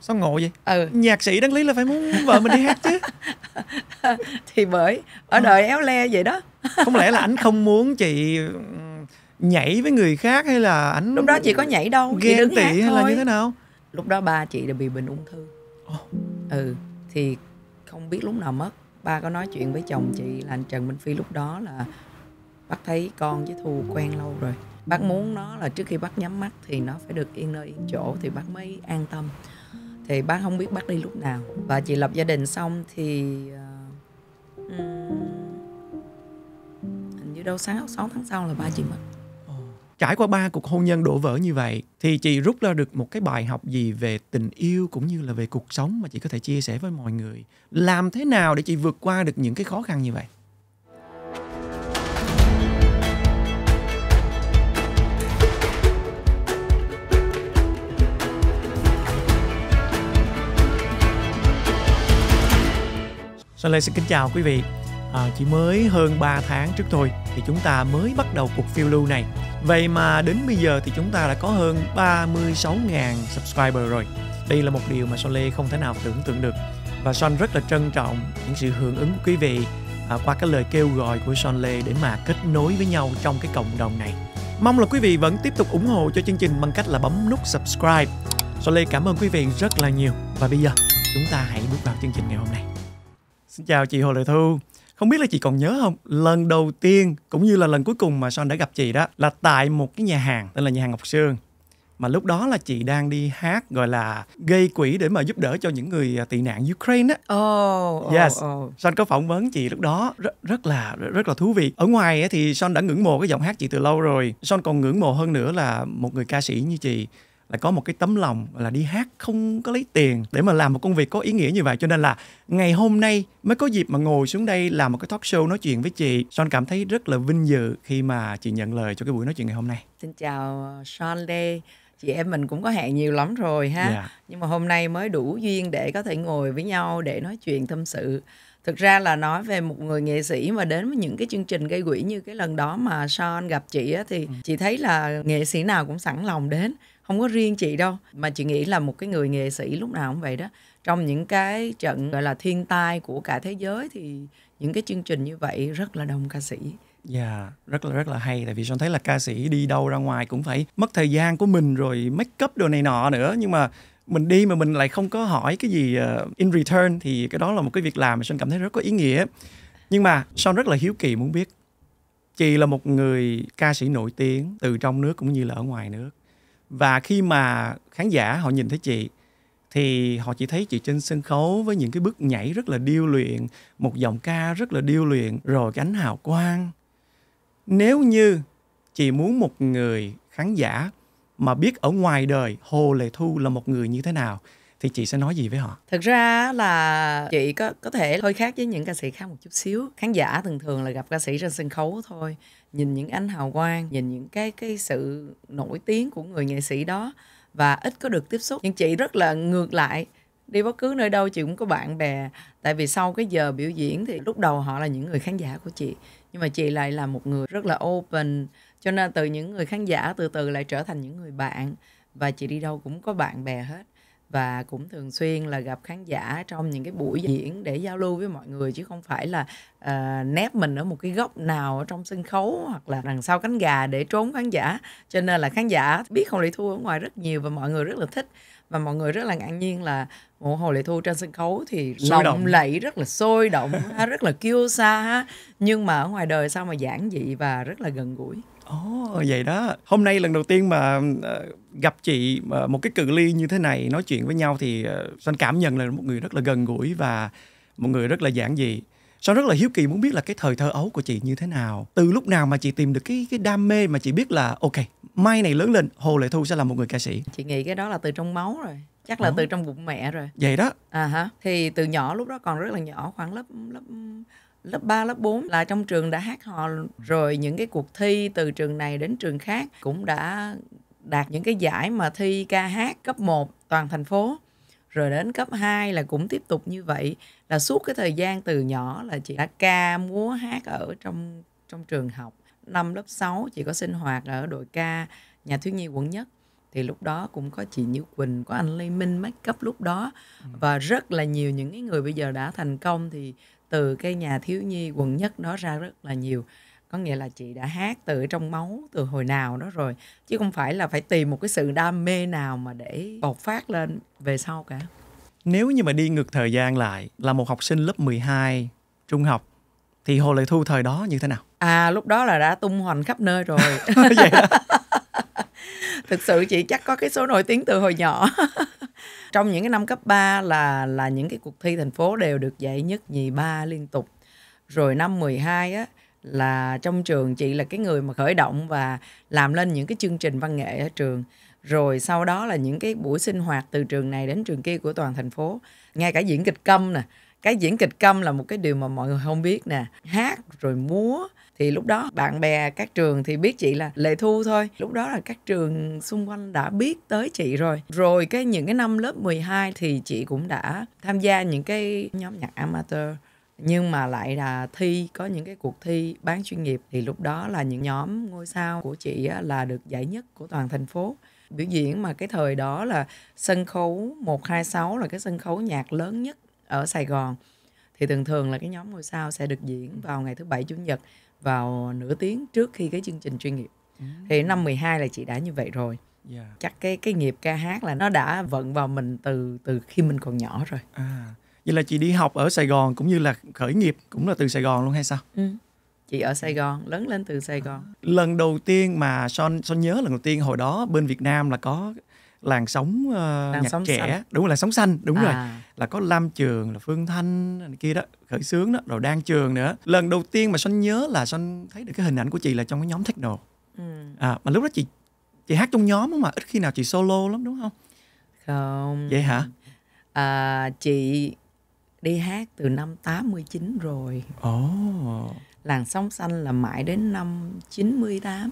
sao ngộ vậy ừ. nhạc sĩ đáng lý là phải muốn vợ mình đi hát chứ thì bởi ở ừ. đời éo le vậy đó không lẽ là anh không muốn chị ừ, nhảy với người khác hay là ảnh lúc đó chị có nhảy đâu ghen tị hay thôi. là như thế nào lúc đó ba chị đã bị bệnh ung thư oh. ừ thì không biết lúc nào mất ba có nói chuyện với chồng chị là anh trần minh phi lúc đó là bác thấy con với thu quen lâu rồi bác muốn nó là trước khi bác nhắm mắt thì nó phải được yên nơi yên chỗ thì bác mới an tâm thì bác không biết bác đi lúc nào và chị lập gia đình xong thì uh, hình như đâu 6, 6 tháng sau là ba chị mất trải qua ba cuộc hôn nhân đổ vỡ như vậy thì chị rút ra được một cái bài học gì về tình yêu cũng như là về cuộc sống mà chị có thể chia sẻ với mọi người làm thế nào để chị vượt qua được những cái khó khăn như vậy Sơn Lê xin kính chào quý vị à, Chỉ mới hơn 3 tháng trước thôi thì chúng ta mới bắt đầu cuộc phiêu lưu này Vậy mà đến bây giờ thì chúng ta đã có hơn 36.000 subscriber rồi Đây là một điều mà Sơn Lê không thể nào tưởng tượng được Và Son rất là trân trọng những sự hưởng ứng của quý vị à, qua cái lời kêu gọi của Son Lê để mà kết nối với nhau trong cái cộng đồng này Mong là quý vị vẫn tiếp tục ủng hộ cho chương trình bằng cách là bấm nút subscribe Son Lê cảm ơn quý vị rất là nhiều Và bây giờ chúng ta hãy bước vào chương trình ngày hôm nay Xin chào chị Hồ Lệ Thu. Không biết là chị còn nhớ không, lần đầu tiên cũng như là lần cuối cùng mà Son đã gặp chị đó là tại một cái nhà hàng tên là nhà hàng Ngọc Sương. Mà lúc đó là chị đang đi hát gọi là gây quỹ để mà giúp đỡ cho những người à, tị nạn Ukraine á. Oh, yes. Oh, oh. Son có phỏng vấn chị lúc đó rất, rất là rất là thú vị. Ở ngoài thì Son đã ngưỡng mộ cái giọng hát chị từ lâu rồi. Son còn ngưỡng mộ hơn nữa là một người ca sĩ như chị là có một cái tấm lòng là đi hát không có lấy tiền để mà làm một công việc có ý nghĩa như vậy cho nên là ngày hôm nay mới có dịp mà ngồi xuống đây làm một cái talk show nói chuyện với chị Son cảm thấy rất là vinh dự khi mà chị nhận lời cho cái buổi nói chuyện ngày hôm nay xin chào ờ, Son đây chị em mình cũng có hẹn nhiều lắm rồi ha yeah. Dạ. nhưng mà hôm nay mới đủ duyên để có thể ngồi với nhau để nói chuyện tâm sự thực ra là nói về một người nghệ sĩ mà đến với những cái chương trình gây quỹ như cái lần đó mà son gặp chị á thì ừ. chị thấy là nghệ sĩ nào cũng sẵn lòng đến không có riêng chị đâu mà chị nghĩ là một cái người nghệ sĩ lúc nào cũng vậy đó trong những cái trận gọi là thiên tai của cả thế giới thì những cái chương trình như vậy rất là đông ca sĩ Dạ, yeah, rất là rất là hay tại vì son thấy là ca sĩ đi đâu ra ngoài cũng phải mất thời gian của mình rồi make up đồ này nọ nữa nhưng mà mình đi mà mình lại không có hỏi cái gì ờ, in return thì cái đó là một cái việc làm mà son cảm thấy rất có ý nghĩa. Nhưng mà son rất là hiếu kỳ muốn biết chị là một người ca sĩ nổi tiếng từ trong nước cũng như là ở ngoài nước và khi mà khán giả họ nhìn thấy chị thì họ chỉ thấy chị trên sân khấu với những cái bước nhảy rất là điêu luyện một giọng ca rất là điêu luyện rồi cánh hào quang nếu như chị muốn một người khán giả mà biết ở ngoài đời hồ lệ thu là một người như thế nào thì chị sẽ nói gì với họ thực ra là chị có có thể hơi khác với những ca sĩ khác một chút xíu khán giả thường thường là gặp ca sĩ trên sân khấu thôi nhìn những ánh hào quang nhìn những cái cái sự nổi tiếng của người nghệ sĩ đó và ít có được tiếp xúc nhưng chị rất là ngược lại đi bất cứ nơi đâu chị cũng có bạn bè tại vì sau cái giờ biểu diễn thì lúc đầu họ là những người khán giả của chị nhưng mà chị lại là một người rất là open cho nên từ những người khán giả từ từ lại trở thành những người bạn và chị đi đâu cũng có bạn bè hết và cũng thường xuyên là gặp khán giả trong những cái buổi diễn để giao lưu với mọi người chứ không phải là uh, nép mình ở một cái góc nào ở trong sân khấu hoặc là đằng sau cánh gà để trốn khán giả cho nên là khán giả biết Hồ Lệ Thu ở ngoài rất nhiều và mọi người rất là thích và mọi người rất là ngạc nhiên là một Hồ Lệ Thu trên sân khấu thì sôi động lẫy rất là sôi động rất là kêu xa nhưng mà ở ngoài đời sao mà giản dị và rất là gần gũi Ồ oh, vậy đó. Hôm nay lần đầu tiên mà ờ, gặp chị ờ, một cái cự ly như thế này nói chuyện với nhau thì ờ, Sơn cảm nhận là một người rất là gần gũi và một người rất là giản dị. Sơn rất là hiếu kỳ muốn biết là cái thời thơ ấu của chị như thế nào. Từ lúc nào mà chị tìm được cái cái đam mê mà chị biết là ok, mai này lớn lên Hồ Lệ Thu sẽ là một người ca sĩ. Chị nghĩ cái đó là từ trong máu rồi chắc là Ủa? từ trong bụng mẹ rồi vậy đó à hả thì từ nhỏ lúc đó còn rất là nhỏ khoảng lớp lớp lớp 3, lớp 4 là trong trường đã hát hò ừ. rồi những cái cuộc thi từ trường này đến trường khác cũng đã đạt những cái giải mà thi ca hát cấp 1 toàn thành phố rồi đến cấp 2 là cũng tiếp tục như vậy là suốt cái thời gian từ nhỏ là chị đã ca múa hát ở trong trong trường học năm lớp 6 chị có sinh hoạt ở đội ca nhà thiếu nhi quận nhất thì lúc đó cũng có chị Như Quỳnh có anh Lê Minh make cấp lúc đó ừ. và rất là nhiều những cái người bây giờ đã thành công thì từ cái nhà thiếu nhi quận nhất đó ra rất là nhiều có nghĩa là chị đã hát từ trong máu từ hồi nào đó rồi chứ không phải là phải tìm một cái sự đam mê nào mà để bộc phát lên về sau cả nếu như mà đi ngược thời gian lại là một học sinh lớp 12 trung học thì Hồ Lệ Thu thời đó như thế nào? À lúc đó là đã tung hoành khắp nơi rồi. Thực sự chị chắc có cái số nổi tiếng từ hồi nhỏ trong những cái năm cấp 3 là là những cái cuộc thi thành phố đều được giải nhất nhì ba liên tục rồi năm 12 á là trong trường chị là cái người mà khởi động và làm lên những cái chương trình văn nghệ ở trường rồi sau đó là những cái buổi sinh hoạt từ trường này đến trường kia của toàn thành phố ngay cả diễn kịch câm nè cái diễn kịch câm là một cái điều mà mọi người không biết nè hát rồi múa thì lúc đó bạn bè các trường thì biết chị là lệ thu thôi lúc đó là các trường xung quanh đã biết tới chị rồi rồi cái những cái năm lớp 12 thì chị cũng đã tham gia những cái nhóm nhạc amateur nhưng mà lại là thi có những cái cuộc thi bán chuyên nghiệp thì lúc đó là những nhóm ngôi sao của chị là được giải nhất của toàn thành phố biểu diễn mà cái thời đó là sân khấu 126 là cái sân khấu nhạc lớn nhất ở Sài Gòn thì thường thường là cái nhóm ngôi sao sẽ được diễn vào ngày thứ bảy chủ nhật vào nửa tiếng trước khi cái chương trình chuyên nghiệp ừ. thì năm 12 là chị đã như vậy rồi yeah. Dạ. chắc cái cái nghiệp ca hát là nó đã vận vào mình từ từ khi mình còn nhỏ rồi à vậy là chị đi học ở Sài Gòn cũng như là khởi nghiệp cũng là từ Sài Gòn luôn hay sao ừ. chị ở Sài Gòn lớn lên từ Sài Gòn lần đầu tiên mà son son nhớ lần đầu tiên hồi đó bên Việt Nam là có làn sóng uh, làn nhạc sóng trẻ xanh. đúng là sóng xanh đúng à. rồi là có lam trường là phương thanh kia đó khởi sướng đó rồi đang trường nữa lần đầu tiên mà son nhớ là son thấy được cái hình ảnh của chị là trong cái nhóm techno ừ. à, mà lúc đó chị chị hát trong nhóm mà ít khi nào chị solo lắm đúng không không vậy hả à, chị đi hát từ năm 89 rồi ồ oh. Làng sóng xanh là mãi đến năm 98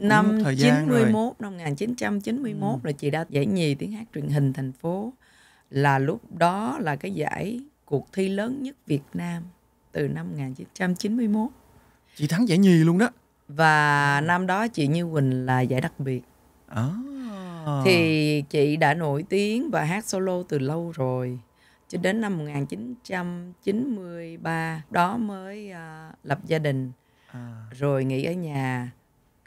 năm thời gian 91 rồi. năm 1991 ừ. là chị đã giải nhì tiếng hát truyền hình thành phố là lúc đó là cái giải cuộc thi lớn nhất Việt Nam từ năm 1991 chị thắng giải nhì luôn đó và năm đó chị Như Quỳnh là giải đặc biệt à. thì chị đã nổi tiếng và hát solo từ lâu rồi cho đến năm 1993 đó mới uh, lập gia đình à. rồi nghỉ ở nhà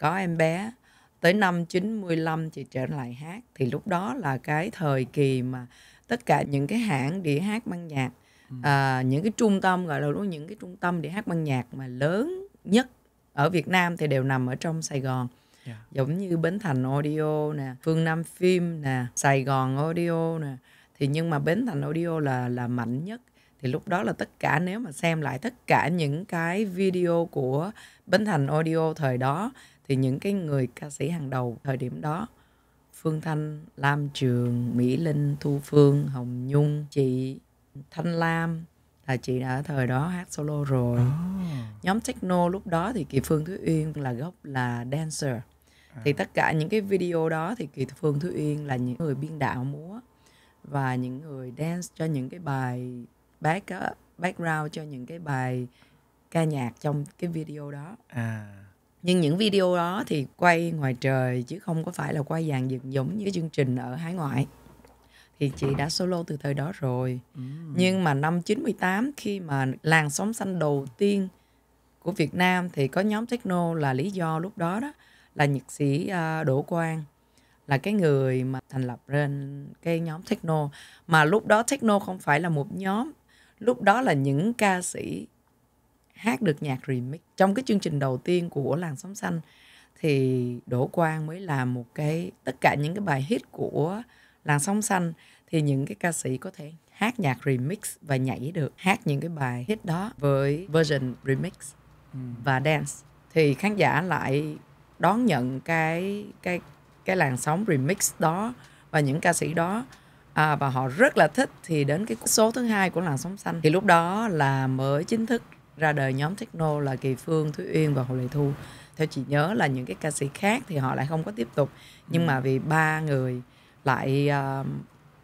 có em bé tới năm 95 chị trở lại hát thì lúc đó là cái thời kỳ mà tất cả những cái hãng đĩa hát băng nhạc ừ. à, những cái trung tâm gọi là đúng những cái trung tâm đĩa hát băng nhạc mà lớn nhất ở Việt Nam thì đều nằm ở trong Sài Gòn yeah. Dạ. giống như Bến Thành Audio nè Phương Nam Phim nè Sài Gòn Audio nè thì nhưng mà Bến Thành Audio là là mạnh nhất thì lúc đó là tất cả nếu mà xem lại tất cả những cái video của Bến Thành Audio thời đó thì những cái người ca sĩ hàng đầu thời điểm đó Phương Thanh, Lam Trường, Mỹ Linh, Thu Phương, Hồng Nhung, chị Thanh Lam là chị đã ở thời đó hát solo rồi. Oh. Nhóm techno lúc đó thì Kỳ Phương Thúy Uyên là gốc là dancer. À. Thì tất cả những cái video đó thì Kỳ Phương Thúy Uyên là những người biên đạo múa và những người dance cho những cái bài back background cho những cái bài ca nhạc trong cái video đó. À nhưng những video đó thì quay ngoài trời chứ không có phải là quay dàn dựng giống như chương trình ở hải ngoại thì chị đã solo từ thời đó rồi ừ. nhưng mà năm 98 khi mà làng sóng xanh đầu tiên của Việt Nam thì có nhóm techno là lý do lúc đó đó là nhạc sĩ à, Đỗ Quang là cái người mà thành lập lên cái nhóm techno mà lúc đó techno không phải là một nhóm lúc đó là những ca sĩ hát được nhạc remix trong cái chương trình đầu tiên của làng sóng xanh thì Đỗ Quang mới làm một cái tất cả những cái bài hit của làng sóng xanh thì những cái ca sĩ có thể hát nhạc remix và nhảy được hát những cái bài hit đó với version remix ừ. và dance thì khán giả lại đón nhận cái cái cái làn sóng remix đó và những ca sĩ đó à, và họ rất là thích thì đến cái số thứ hai của làn sóng xanh thì lúc đó là mới chính thức ra đời nhóm techno là Kỳ Phương, Thúy Uyên và Hồ Lệ Thu. Theo chị nhớ là những cái ca sĩ khác thì họ lại không có tiếp tục nhưng ừ. mà vì ba người lại uh,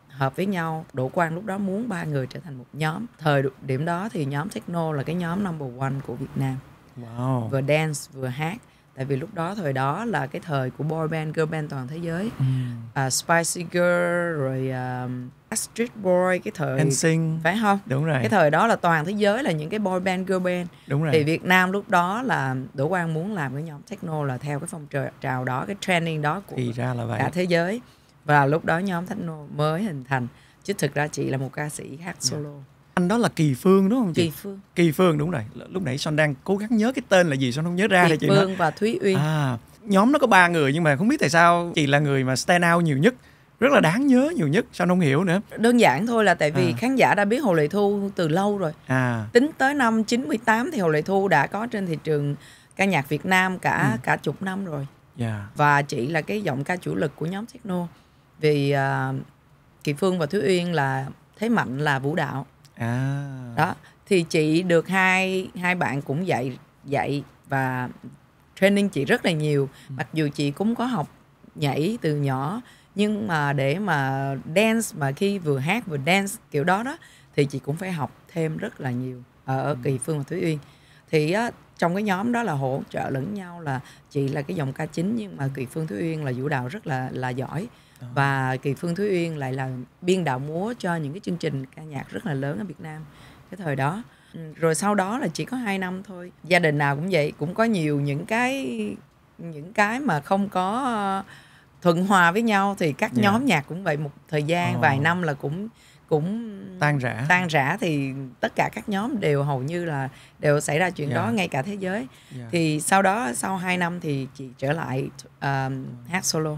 hợp với nhau Đỗ Quang lúc đó muốn ba người trở thành một nhóm thời điểm đó thì nhóm techno là cái nhóm number one của Việt Nam wow. vừa dance vừa hát tại vì lúc đó thời đó là cái thời của boy band girl band toàn thế giới ừ. à, spicy girl rồi um, à, Street Boy cái thời NSYNC phải không đúng rồi cái thời đó là toàn thế giới là những cái boy band girl band đúng rồi thì Việt Nam lúc đó là Đỗ Quang muốn làm cái nhóm techno là theo cái phong trào đó cái trending đó của thì ra là vậy. cả thế giới và lúc đó nhóm techno mới hình thành chứ thực ra chị là một ca sĩ hát solo yeah anh đó là kỳ phương đúng không chị kỳ phương kỳ phương đúng rồi lúc nãy son đang cố gắng nhớ cái tên là gì son không nhớ ra kỳ chị phương nói. và thúy uyên à, nhóm nó có ba người nhưng mà không biết tại sao chị là người mà stand out nhiều nhất rất là đáng nhớ nhiều nhất sao không hiểu nữa đơn giản thôi là tại vì à. khán giả đã biết hồ lệ thu từ lâu rồi à. tính tới năm 98 thì hồ lệ thu đã có trên thị trường ca nhạc việt nam cả ừ. cả chục năm rồi yeah. Dạ. và chị là cái giọng ca chủ lực của nhóm techno vì uh, kỳ phương và thúy uyên là thế mạnh là vũ đạo à. đó thì chị được hai hai bạn cũng dạy dạy và training chị rất là nhiều ừ. mặc dù chị cũng có học nhảy từ nhỏ nhưng mà để mà dance mà khi vừa hát vừa dance kiểu đó đó thì chị cũng phải học thêm rất là nhiều ở ừ. kỳ phương và thúy uyên thì á, trong cái nhóm đó là hỗ trợ lẫn nhau là chị là cái dòng ca chính nhưng mà kỳ phương thúy uyên là vũ đạo rất là là giỏi Ờ. và kỳ phương thúy uyên lại là biên đạo múa cho những cái chương trình ca nhạc rất là lớn ở việt nam cái thời đó ừ, rồi sau đó là chỉ có hai năm thôi gia đình nào cũng vậy cũng có nhiều những cái những cái mà không có ờ, thuận hòa với nhau thì các yeah. Dạ. nhóm nhạc cũng vậy một thời gian oh. vài năm là cũng cũng tan rã tan rã thì tất cả các nhóm đều hầu như là đều xảy ra chuyện yeah. đó dạ. ngay cả thế giới yeah. Dạ. thì sau đó sau 2 năm thì chị trở lại um, hát solo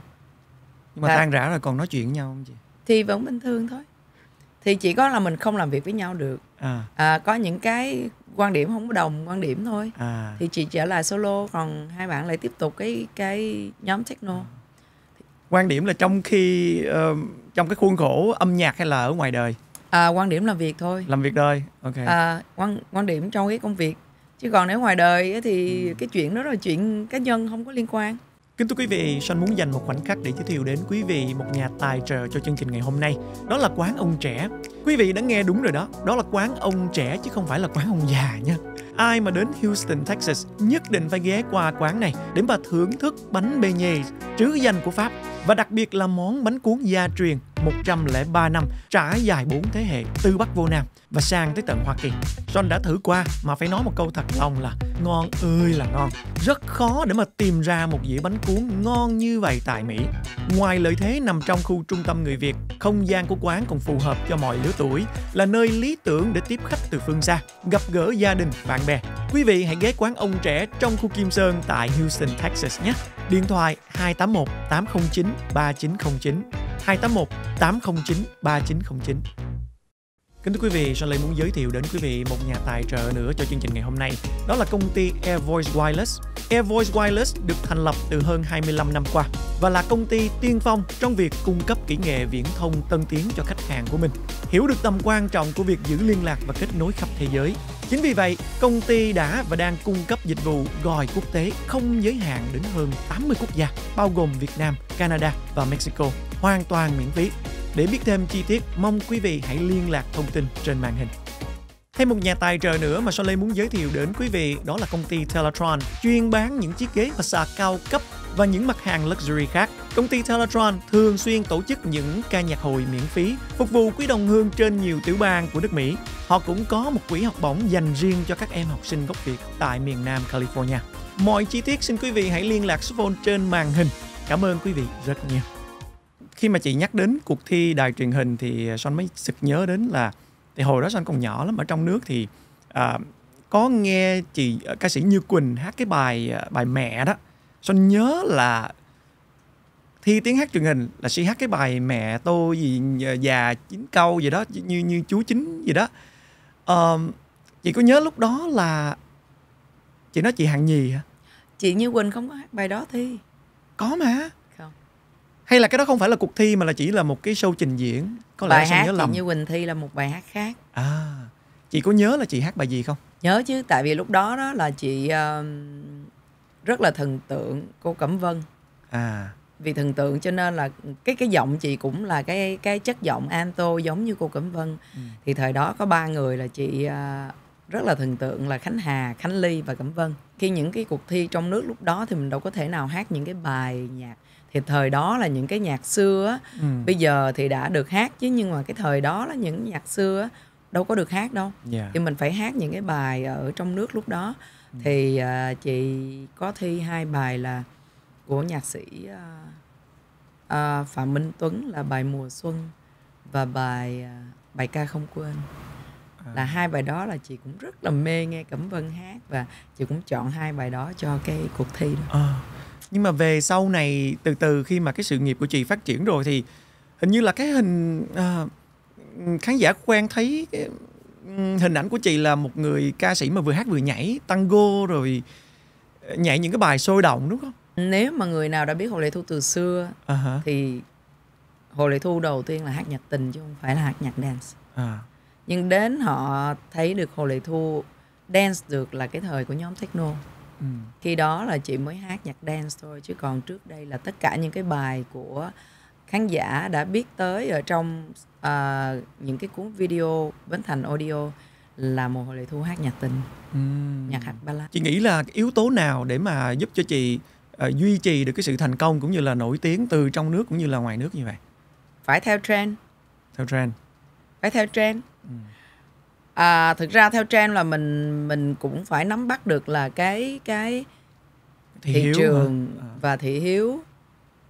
nhưng mà à, tan rã rồi còn nói chuyện với nhau không chị thì vẫn bình thường thôi thì chỉ có là mình không làm việc với nhau được à. À, có những cái quan điểm không có đồng quan điểm thôi à. thì chị trở lại solo còn hai bạn lại tiếp tục cái cái nhóm techno à. quan điểm là trong khi uh, trong cái khuôn khổ âm nhạc hay là ở ngoài đời à, quan điểm làm việc thôi làm việc đời ok à, quan quan điểm trong cái công việc chứ còn nếu ngoài đời thì ừ. cái chuyện đó là chuyện cá nhân không có liên quan Kính thưa quý vị, Son muốn dành một khoảnh khắc để giới thiệu đến quý vị một nhà tài trợ cho chương trình ngày hôm nay. Đó là quán ông trẻ. Quý vị đã nghe đúng rồi đó. Đó là quán ông trẻ chứ không phải là quán ông già nha ai mà đến Houston, Texas nhất định phải ghé qua quán này để mà thưởng thức bánh beignet trứ danh của Pháp và đặc biệt là món bánh cuốn gia truyền 103 năm trải dài 4 thế hệ từ Bắc vô Nam và sang tới tận Hoa Kỳ. John đã thử qua mà phải nói một câu thật lòng là ngon ơi là ngon. Rất khó để mà tìm ra một dĩa bánh cuốn ngon như vậy tại Mỹ. Ngoài lợi thế nằm trong khu trung tâm người Việt, không gian của quán còn phù hợp cho mọi lứa tuổi, là nơi lý tưởng để tiếp khách từ phương xa, gặp gỡ gia đình, bạn bè bè. Quý vị hãy ghé quán ông trẻ trong khu Kim Sơn tại Houston, Texas nhé. Điện thoại 281 809 3909 281 809 3909. Kính thưa quý vị, Sơn Lê muốn giới thiệu đến quý vị một nhà tài trợ nữa cho chương trình ngày hôm nay. Đó là công ty Air Voice Wireless. Air Voice Wireless được thành lập từ hơn 25 năm qua và là công ty tiên phong trong việc cung cấp kỹ nghệ viễn thông tân tiến cho khách hàng của mình. Hiểu được tầm quan trọng của việc giữ liên lạc và kết nối khắp thế giới, Chính vì vậy, công ty đã và đang cung cấp dịch vụ gọi quốc tế không giới hạn đến hơn 80 quốc gia, bao gồm Việt Nam, Canada và Mexico, hoàn toàn miễn phí. Để biết thêm chi tiết, mong quý vị hãy liên lạc thông tin trên màn hình. Thêm một nhà tài trợ nữa mà Soleil muốn giới thiệu đến quý vị đó là công ty Telatron, chuyên bán những chiếc ghế massage cao cấp và những mặt hàng luxury khác. Công ty Teletron thường xuyên tổ chức những ca nhạc hội miễn phí, phục vụ quý đồng hương trên nhiều tiểu bang của nước Mỹ. Họ cũng có một quỹ học bổng dành riêng cho các em học sinh gốc Việt tại miền Nam California. Mọi chi tiết xin quý vị hãy liên lạc số phone trên màn hình. Cảm ơn quý vị rất nhiều. Khi mà chị nhắc đến cuộc thi đài truyền hình thì à, Son mới sực nhớ đến là thì hồi đó Son còn nhỏ lắm ở trong nước thì à, có nghe chị à, ca sĩ Như Quỳnh hát cái bài à, bài mẹ đó Son nhớ là thi tiếng hát truyền hình là sĩ hát cái bài mẹ tôi gì già chín câu gì đó như như chú chín gì đó um, chị có nhớ lúc đó là chị nói chị hạng nhì hả chị như quỳnh không có hát bài đó thi có mà không hay là cái đó không phải là cuộc thi mà là chỉ là một cái show trình diễn có bài lẽ hát nhớ chị lầm. như quỳnh thi là một bài hát khác à chị có nhớ là chị hát bài gì không nhớ chứ tại vì lúc đó đó là chị uh, rất là thần tượng cô Cẩm Vân à vì thần tượng cho nên là cái cái giọng chị cũng là cái cái chất giọng alto giống như cô Cẩm Vân ừ. thì thời đó có ba người là chị à, rất là thần tượng là Khánh Hà, Khánh Ly và Cẩm Vân. Khi những cái cuộc thi trong nước lúc đó thì mình đâu có thể nào hát những cái bài nhạc thì thời đó là những cái nhạc xưa ừ. bây giờ thì đã được hát chứ nhưng mà cái thời đó là những nhạc xưa đâu có được hát đâu. Yeah. Dạ. Thì mình phải hát những cái bài ở trong nước lúc đó Ừ. thì à, chị có thi hai bài là của nhạc sĩ à, à, Phạm Minh Tuấn là bài mùa xuân và bài à, bài ca không quên à. là hai bài đó là chị cũng rất là mê nghe Cẩm Vân hát và chị cũng chọn hai bài đó cho cái cuộc thi đó. À. Nhưng mà về sau này từ từ khi mà cái sự nghiệp của chị phát triển rồi thì hình như là cái hình à, khán giả quen thấy hình ảnh của chị là một người ca sĩ mà vừa hát vừa nhảy tango rồi ờ, nhảy những cái bài sôi động đúng không nếu mà người nào đã biết hồ lệ thu từ xưa uh-huh. thì hồ lệ thu đầu tiên là hát nhạc tình chứ không phải là hát nhạc dance uh-huh. nhưng đến họ thấy được hồ lệ thu dance được là cái thời của nhóm techno uh-huh. khi đó là chị mới hát nhạc dance thôi chứ còn trước đây là tất cả những cái bài của khán giả đã biết tới ở trong à, những cái cuốn video Bến Thành Audio là một hội lệ thu hát nhạc tình uhm. nhạc ba ballad chị nghĩ là yếu tố nào để mà giúp cho chị uh, duy trì được cái sự thành công cũng như là nổi tiếng từ trong nước cũng như là ngoài nước như vậy phải theo trend theo trend phải theo trend uhm. à, thực ra theo trend là mình mình cũng phải nắm bắt được là cái cái thị, thị trường à. và thị hiếu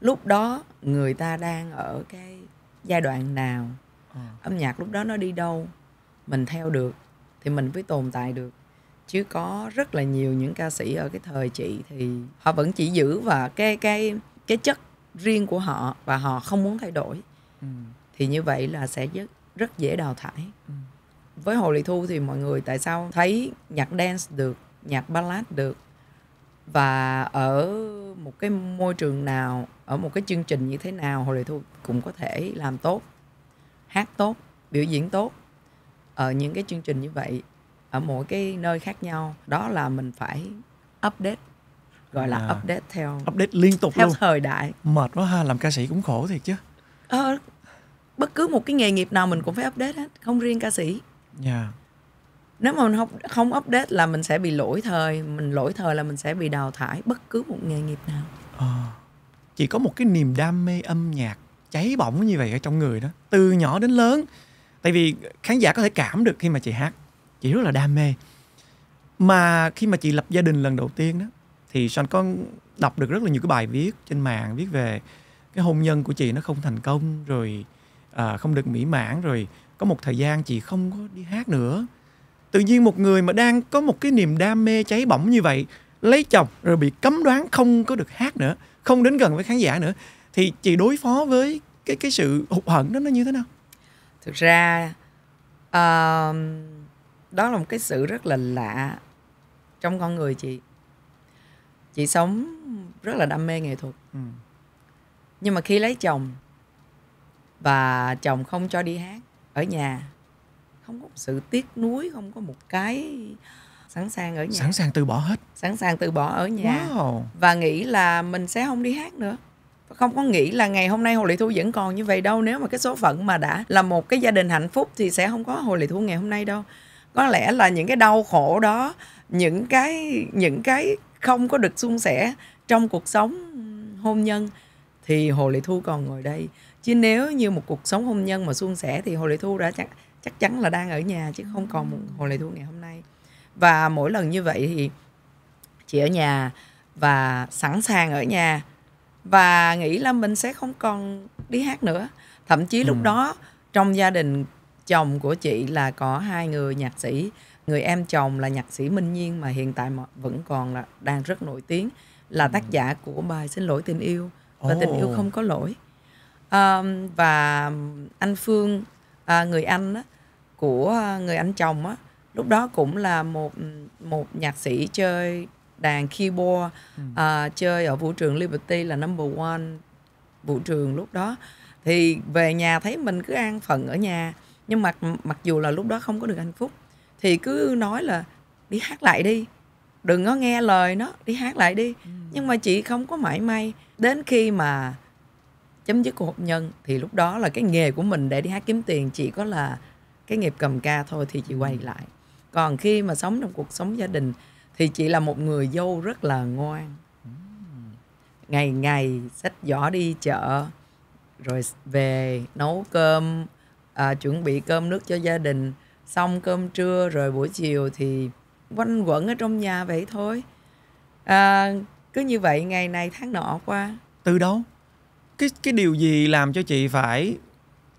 lúc đó người ta đang ở cái giai đoạn nào à. âm nhạc lúc đó nó đi đâu mình theo được thì mình mới tồn tại được chứ có rất là nhiều những ca sĩ ở cái thời chị thì họ vẫn chỉ giữ và cái cái cái chất riêng của họ và họ không muốn thay đổi ừ. thì như vậy là sẽ rất rất dễ đào thải ừ. với hồ lị thu thì mọi người tại sao thấy nhạc dance được nhạc ballad được và ở một cái môi trường nào ở một cái chương trình như thế nào hồ lệ thu cũng có thể làm tốt hát tốt biểu diễn tốt ở những cái chương trình như vậy ở mỗi cái nơi khác nhau đó là mình phải update gọi là à, update theo update liên tục theo luôn. thời đại mệt quá ha làm ca sĩ cũng khổ thiệt chứ ờ, bất cứ một cái nghề nghiệp nào mình cũng phải update hết không riêng ca sĩ yeah. Dạ nếu mà mình không không update là mình sẽ bị lỗi thời mình lỗi thời là mình sẽ bị đào thải bất cứ một nghề nghiệp nào à, chỉ có một cái niềm đam mê âm nhạc cháy bỏng như vậy ở trong người đó từ nhỏ đến lớn tại vì khán giả có thể cảm được khi mà chị hát chị rất là đam mê mà khi mà chị lập gia đình lần đầu tiên đó thì Sean có đọc được rất là nhiều cái bài viết trên mạng viết về cái hôn nhân của chị nó không thành công rồi à, không được mỹ mãn rồi có một thời gian chị không có đi hát nữa tự nhiên một người mà đang có một cái niềm đam mê cháy bỏng như vậy lấy chồng rồi bị cấm đoán không có được hát nữa không đến gần với khán giả nữa thì chị đối phó với cái cái sự hụt hận đó nó như thế nào thực ra uh, đó là một cái sự rất là lạ trong con người chị chị sống rất là đam mê nghệ thuật ừ. nhưng mà khi lấy chồng và chồng không cho đi hát ở nhà không có sự tiếc nuối không có một cái sẵn sàng ở nhà sẵn sàng từ bỏ hết sẵn sàng từ bỏ ở nhà wow. và nghĩ là mình sẽ không đi hát nữa không có nghĩ là ngày hôm nay hồ lệ thu vẫn còn như vậy đâu nếu mà cái số phận mà đã là một cái gia đình hạnh phúc thì sẽ không có hồ lệ thu ngày hôm nay đâu có lẽ là những cái đau khổ đó những cái những cái không có được suôn sẻ trong cuộc sống hôn nhân thì hồ lệ thu còn ngồi đây chứ nếu như một cuộc sống hôn nhân mà suôn sẻ thì hồ lệ thu đã chắc chắc chắn là đang ở nhà chứ không còn một hồ lệ thu ngày hôm nay và mỗi lần như vậy thì chị ở nhà và sẵn sàng ở nhà và nghĩ là mình sẽ không còn đi hát nữa thậm chí ừ. lúc đó trong gia đình chồng của chị là có hai người nhạc sĩ người em chồng là nhạc sĩ Minh Nhiên mà hiện tại vẫn còn là đang rất nổi tiếng là tác giả của bài Xin lỗi tình yêu và oh. tình yêu không có lỗi um, và anh Phương à, người anh á, của à, người anh chồng á lúc đó cũng là một một nhạc sĩ chơi đàn keyboard ừ. à, chơi ở vũ trường Liberty là number one vũ trường lúc đó thì về nhà thấy mình cứ an phận ở nhà nhưng mà mặc dù là lúc đó không có được hạnh phúc thì cứ nói là đi hát lại đi đừng có nghe lời nó đi hát lại đi ừ. nhưng mà chị không có mãi may đến khi mà chấm dứt cuộc hôn nhân thì lúc đó là cái nghề của mình để đi hát kiếm tiền chỉ có là cái nghiệp cầm ca thôi thì chị quay ừ. lại còn khi mà sống trong cuộc sống gia đình thì chị là một người dâu rất là ngoan ừ. ngày ngày xách giỏ đi chợ rồi về nấu cơm à, chuẩn bị cơm nước cho gia đình xong cơm trưa rồi buổi chiều thì quanh quẩn ở trong nhà vậy thôi à, cứ như vậy ngày này tháng nọ qua từ đâu cái cái điều gì làm cho chị phải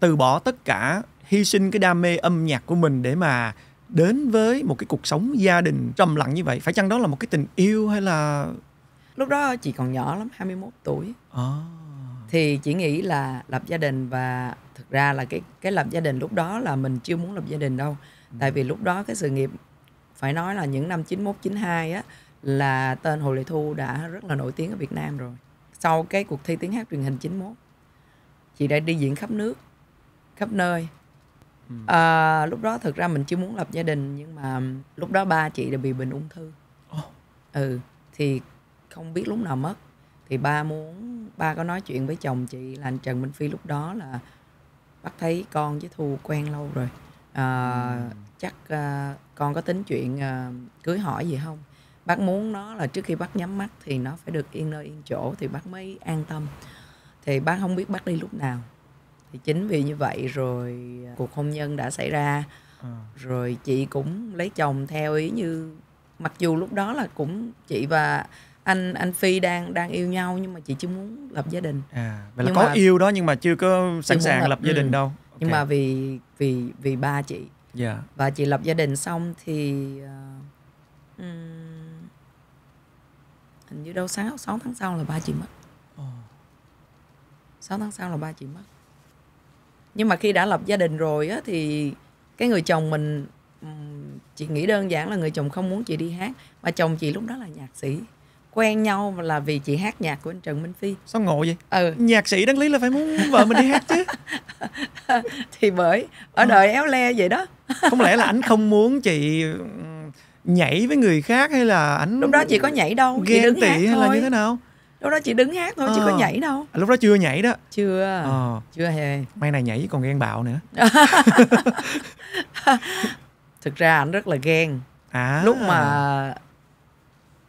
từ bỏ tất cả hy sinh cái đam mê âm nhạc của mình để mà đến với một cái cuộc sống gia đình trầm lặng như vậy phải chăng đó là một cái tình yêu hay là lúc đó chị còn nhỏ lắm 21 tuổi à. thì chị nghĩ là lập gia đình và thực ra là cái cái lập gia đình lúc đó là mình chưa muốn lập gia đình đâu ừ. tại vì lúc đó cái sự nghiệp phải nói là những năm 91 92 á là tên Hồ Lệ Thu đã rất là nổi tiếng ở Việt Nam rồi sau cái cuộc thi tiếng hát truyền hình 91 chị đã đi diễn khắp nước khắp nơi ừ. à, lúc đó thực ra mình chưa muốn lập gia đình nhưng mà lúc đó ba chị đã bị bệnh ung thư ừ thì không biết lúc nào mất thì ba muốn ba có nói chuyện với chồng chị là anh Trần Minh Phi lúc đó là bắt thấy con với Thu quen lâu rồi à, ừ. chắc à, con có tính chuyện à, cưới hỏi gì không bác muốn nó là trước khi bác nhắm mắt thì nó phải được yên nơi yên chỗ thì bác mới an tâm thì bác không biết bác đi lúc nào thì chính vì như vậy rồi à, cuộc hôn nhân đã xảy ra ừ. rồi chị cũng lấy chồng theo ý như mặc dù lúc đó là cũng chị và anh anh phi đang đang yêu nhau nhưng mà chị chưa muốn lập gia đình à vậy là có mà, yêu đó nhưng mà chưa có sẵn sàng lập, lập gia ừ. đình ừ. đâu okay. nhưng mà vì vì vì ba chị yeah. Dạ. và chị lập gia đình xong thì uh, hình như đâu 6, 6 tháng sau là ba chị mất ờ. sáu tháng sau là ba chị mất nhưng mà khi đã lập gia đình rồi á, thì cái người chồng mình chị nghĩ đơn giản là người chồng không muốn chị đi hát mà chồng chị lúc đó là nhạc sĩ quen nhau là vì chị hát nhạc của anh Trần Minh Phi sao ngộ vậy ừ. nhạc sĩ đáng lý là phải muốn vợ mình đi hát chứ thì bởi ở đời éo le vậy đó không lẽ là anh không muốn chị nhảy với người khác hay là ảnh lúc đó chị có nhảy đâu ghen chị đứng tị hát hay thôi. là như thế nào lúc đó chị đứng hát thôi à. chứ có ờ. nhảy đâu à, lúc đó chưa nhảy đó chưa à. chưa hề may này nhảy còn ghen bạo nữa thực ra ảnh rất là ghen à. lúc mà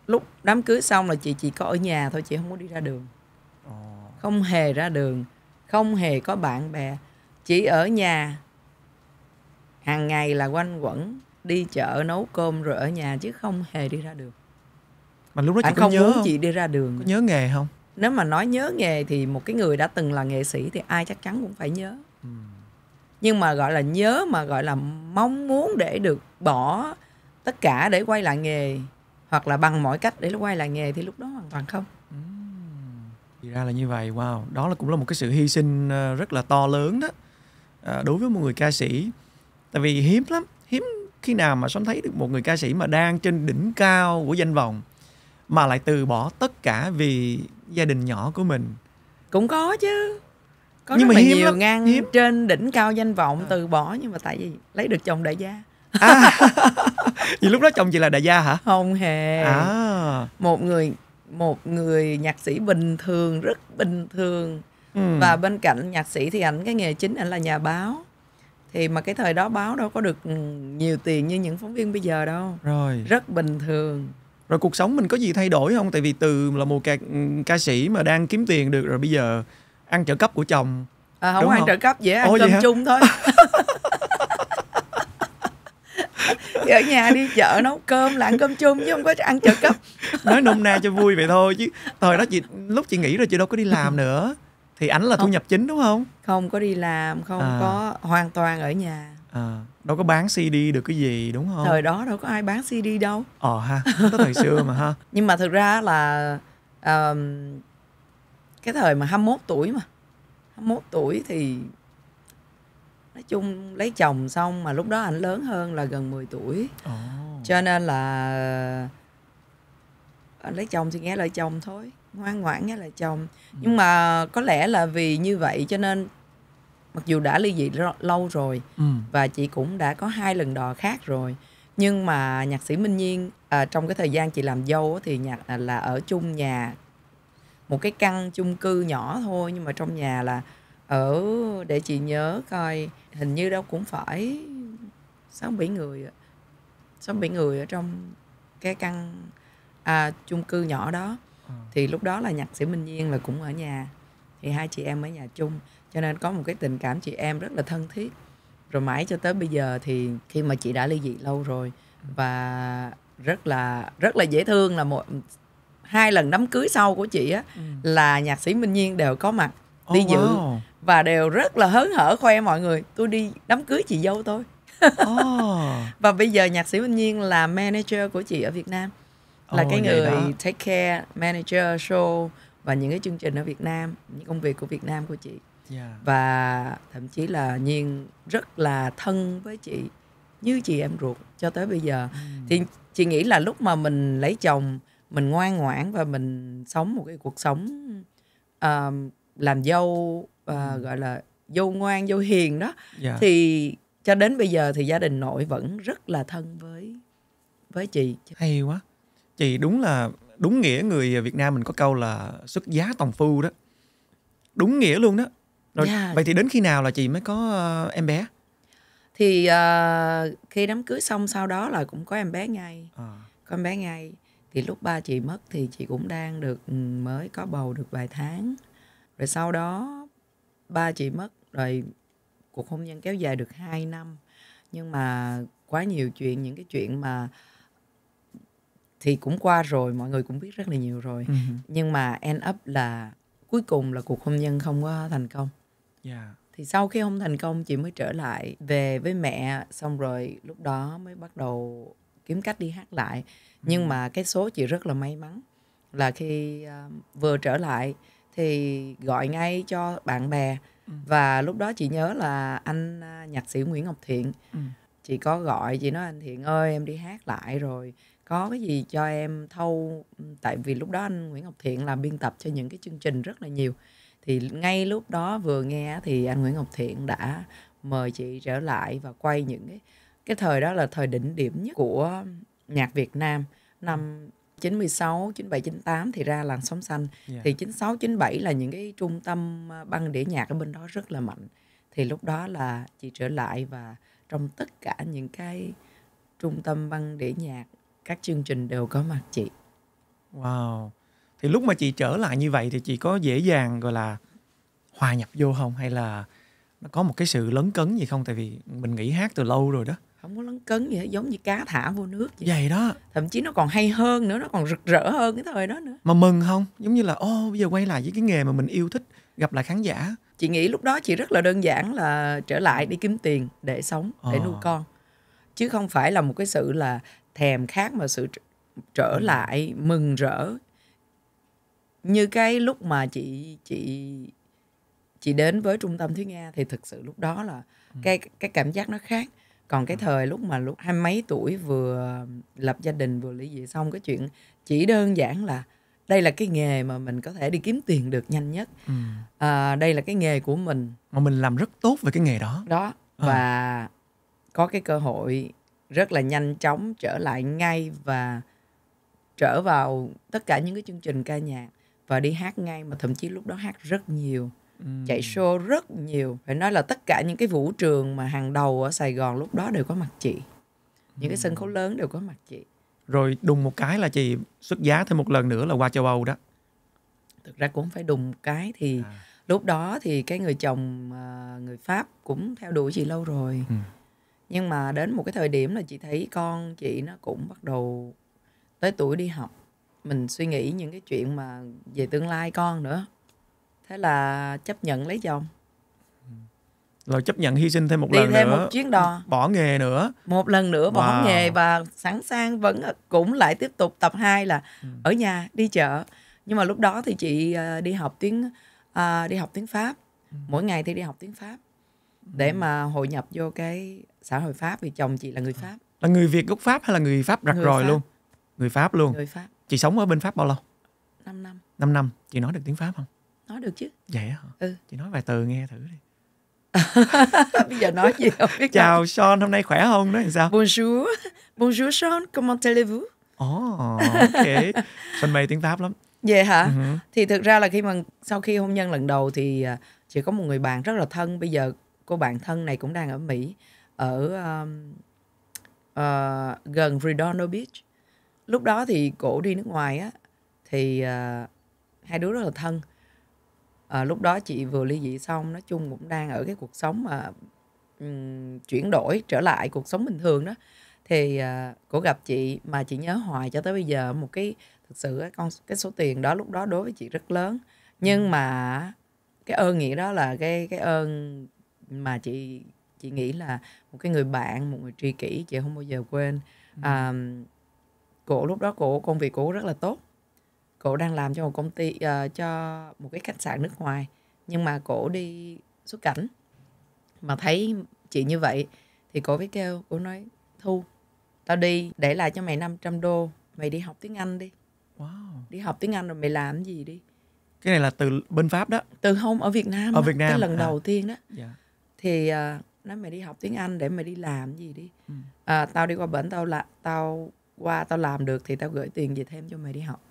lúc đám cưới xong là chị chỉ có ở nhà thôi chị không có đi ra đường à. không hề ra đường không hề có bạn bè chỉ ở nhà hàng ngày là quanh quẩn đi chợ nấu cơm rồi ở nhà chứ không hề đi ra đường mà lúc đó chị Bạn không nhớ muốn không? chị đi ra đường có nhớ nghề không nếu mà nói nhớ nghề thì một cái người đã từng là nghệ sĩ thì ai chắc chắn cũng phải nhớ ừ. nhưng mà gọi là nhớ mà gọi là mong muốn để được bỏ tất cả để quay lại nghề hoặc là bằng mọi cách để quay lại nghề thì lúc đó hoàn toàn không ừ. thì ra là như vậy wow đó là cũng là một cái sự hy sinh ờ, rất là to lớn đó à, đối với một người ca sĩ tại vì hiếm lắm hiếm khi nào mà Sóng thấy được một người ca sĩ mà đang trên đỉnh cao của danh vọng mà lại từ bỏ tất cả vì gia đình nhỏ của mình cũng có chứ có nhưng rất mà là nhiều lắm. ngang hiếm. trên đỉnh cao danh vọng à. từ bỏ nhưng mà tại vì lấy được chồng đại gia à, vì lúc đó chồng chị là đại gia hả không hề à. một người một người nhạc sĩ bình thường rất bình thường ừ. và bên cạnh nhạc sĩ thì ảnh cái nghề chính ảnh là nhà báo thì mà cái thời đó báo đâu có được ừ, nhiều tiền như những phóng viên bây giờ đâu rồi rất bình thường rồi cuộc sống mình có gì thay đổi không tại vì từ là một ca, ừ, ca sĩ mà đang kiếm tiền được rồi bây giờ ăn trợ cấp của chồng à, không ăn trợ cấp vậy, ăn Ôi, cơm chung thôi ở nhà đi chợ nấu cơm là ăn cơm chung chứ không có ăn trợ cấp nói nôm na cho vui vậy thôi chứ thời đó chị lúc chị nghĩ rồi chị đâu có đi làm nữa thì ảnh là không. thu nhập chính đúng không không có đi làm không à. có hoàn toàn ở nhà à, đâu có bán CD được cái gì đúng không thời đó đâu có ai bán CD đâu ờ ha có thời xưa mà ha nhưng mà thực ra là um, cái thời mà 21 tuổi mà 21 tuổi thì nói chung lấy chồng xong mà lúc đó anh lớn hơn là gần 10 tuổi oh. cho nên là anh ờ, lấy chồng thì nghe lời chồng thôi ngoan ngoãn hay là chồng ừ. nhưng mà có lẽ là vì như vậy cho nên mặc dù đã ly dị lâu rồi ừ. và chị cũng đã có hai lần đò khác rồi nhưng mà nhạc sĩ Minh Nhiên à, trong cái thời gian chị làm dâu thì nhạc à, là ở chung nhà một cái căn chung cư nhỏ thôi nhưng mà trong nhà là ở để chị nhớ coi hình như đâu cũng phải sáu bảy người sáu bảy người ở trong cái căn à, chung cư nhỏ đó Ờ. thì lúc đó là nhạc sĩ minh nhiên là cũng ở nhà thì hai chị em ở nhà chung cho nên có một cái tình cảm chị em rất là thân thiết rồi mãi cho tới bây giờ thì khi mà chị đã ly dị lâu rồi và rất là rất là dễ thương là một hai lần đám cưới sau của chị á ừ. là nhạc sĩ minh nhiên đều có mặt đi oh, dự wow. và đều rất là hớn hở khoe mọi người tôi đi đám cưới chị dâu tôi oh. và bây giờ nhạc sĩ minh nhiên là manager của chị ở việt nam là Ồ, cái người đó. take care manager show và những cái chương trình ở Việt Nam những công việc của Việt Nam của chị yeah. và thậm chí là nhiên rất là thân với chị như chị em ruột cho tới bây giờ ừ. thì chị nghĩ là lúc mà mình lấy chồng mình ngoan ngoãn và mình sống một cái cuộc sống uh, làm dâu uh, ừ. gọi là dâu ngoan dâu hiền đó yeah. thì cho đến bây giờ thì gia đình nội vẫn rất là thân với với chị hay quá chị đúng là đúng nghĩa người Việt Nam mình có câu là xuất giá tòng phu đó đúng nghĩa luôn đó rồi yeah. Dạ. vậy thì đến khi nào là chị mới có uh, em bé thì uh, khi đám cưới xong sau đó là cũng có em bé ngay à. có em bé ngay thì lúc ba chị mất thì chị cũng đang được ừ, mới có bầu được vài tháng rồi sau đó ba chị mất rồi cuộc hôn nhân kéo dài được 2 năm nhưng mà quá nhiều chuyện những cái chuyện mà thì cũng qua rồi mọi người cũng biết rất là nhiều rồi uh-huh. nhưng mà end up là cuối cùng là cuộc hôn nhân không có thành công yeah. Dạ. thì sau khi không thành công chị mới trở lại về với mẹ xong rồi lúc đó mới bắt đầu kiếm cách đi hát lại uh-huh. nhưng mà cái số chị rất là may mắn là khi uh, vừa trở lại thì gọi ngay cho bạn bè uh-huh. và lúc đó chị nhớ là anh à, nhạc sĩ Nguyễn Ngọc Thiện uh-huh. chị có gọi chị nói anh Thiện ơi em đi hát lại rồi có cái gì cho em thâu tại vì lúc đó anh Nguyễn Ngọc Thiện làm biên tập cho những cái chương trình rất là nhiều thì ngay lúc đó vừa nghe thì anh Nguyễn Ngọc Thiện đã mời chị trở lại và quay những cái cái thời đó là thời đỉnh điểm nhất của nhạc Việt Nam năm 96, 97, 98 thì ra làng sóng xanh. Yeah. Dạ. Thì 96, 97 là những cái trung tâm à, băng đĩa nhạc ở bên đó rất là mạnh. Thì lúc đó là chị trở lại và trong tất cả những cái trung tâm băng đĩa nhạc các chương trình đều có mặt chị wow thì lúc mà chị trở lại như vậy thì chị có dễ dàng gọi là hòa nhập vô không hay là nó có một cái sự lấn cấn gì không tại vì mình nghỉ hát từ lâu rồi đó không có lấn cấn gì hết giống như cá thả vô nước vậy vậy đó thậm chí nó còn hay hơn nữa nó còn rực rỡ hơn cái thời đó nữa mà mừng không giống như là ô bây giờ quay lại với cái nghề mà mình yêu thích gặp lại khán giả chị nghĩ lúc đó chị rất là đơn giản là trở lại đi kiếm tiền để sống để ờ. nuôi con chứ không phải là một cái sự là thèm khát mà sự trở ừ. lại mừng rỡ như cái lúc mà chị chị chị đến với trung tâm thúy nga thì thực sự lúc đó là ừ. cái cái cảm giác nó khác còn cái ừ. thời lúc mà lúc hai mấy tuổi vừa lập gia đình vừa ly dị xong cái chuyện chỉ đơn giản là đây là cái nghề mà mình có thể đi kiếm tiền được nhanh nhất ừ. à, đây là cái nghề của mình mà mình làm rất tốt về cái nghề đó đó ờ. và à. có cái cơ hội rất là nhanh chóng trở lại ngay và trở vào tất cả những cái chương trình ca nhạc và đi hát ngay mà thậm chí lúc đó hát rất nhiều ừ. chạy show rất nhiều phải nói là tất cả những cái vũ trường mà hàng đầu ở Sài Gòn lúc đó đều có mặt chị những ừ. cái sân khấu lớn đều có mặt chị rồi đùng một cái là chị xuất giá thêm một lần nữa là qua châu Âu đó thực ra cũng phải đùng một cái thì à. lúc đó thì cái người chồng à, người Pháp cũng theo đuổi chị lâu rồi ừ nhưng mà đến một cái thời điểm là chị thấy con chị nó cũng bắt đầu tới tuổi đi học mình suy nghĩ những cái chuyện mà về tương lai con nữa thế là chấp nhận lấy chồng ừ. rồi chấp nhận hy sinh thêm một đi lần thêm nữa một chuyến đò bỏ nghề nữa một lần nữa bỏ wow. nghề và sẵn sàng vẫn cũng lại tiếp tục tập 2 là ừ. ở nhà đi chợ nhưng mà lúc đó thì chị ờ, đi học tiếng ờ, đi học tiếng pháp ừ. mỗi ngày thì đi học tiếng pháp ừ. để mà hội nhập vô cái xã hội pháp vì chồng chị là người pháp là người việt gốc pháp hay là người pháp rạch người rồi luôn người pháp luôn người pháp chị sống ở bên pháp bao lâu 5 năm 5 năm chị nói được tiếng pháp không nói được chứ vậy hả ừ. chị nói vài từ nghe thử đi bây giờ nói gì không biết chào đâu. Sean hôm nay khỏe không nói sao bonjour bonjour Sean comment allez-vous oh ok Sean mày tiếng pháp lắm Vậy hả? Uh-huh. Thì thực ra là khi mà sau khi hôn nhân lần đầu thì à, chỉ có một người bạn rất là thân. Bây giờ cô bạn thân này cũng đang ở Mỹ ở um, uh, gần Redondo Beach lúc đó thì cổ đi nước ngoài á thì uh, hai đứa rất là thân uh, lúc đó chị vừa ly dị xong nói chung cũng đang ở cái cuộc sống mà um, chuyển đổi trở lại cuộc sống bình thường đó thì uh, cổ gặp chị mà chị nhớ hoài cho tới bây giờ một cái thực sự con cái số tiền đó lúc đó đối với chị rất lớn nhưng ừ. mà cái ơn nghĩa đó là cái cái ơn mà chị chị nghĩ là một cái người bạn một người tri kỷ chị không bao giờ quên à, cổ lúc đó cổ công việc cổ rất là tốt cổ đang làm cho một công ty uh, cho một cái khách sạn nước ngoài nhưng mà cổ đi xuất cảnh mà thấy chị như vậy thì cổ mới kêu cổ nói thu tao đi để lại cho mày 500 đô mày đi học tiếng anh đi wow. đi học tiếng anh rồi mày làm gì đi cái này là từ bên pháp đó từ không ở việt nam ở việt nam cái lần à. đầu tiên đó yeah. Dạ. thì uh, nói mày đi học tiếng Anh để mày đi làm gì đi ừ. à, tao đi qua bển tao là tao qua tao làm được thì tao gửi tiền về thêm cho mày đi học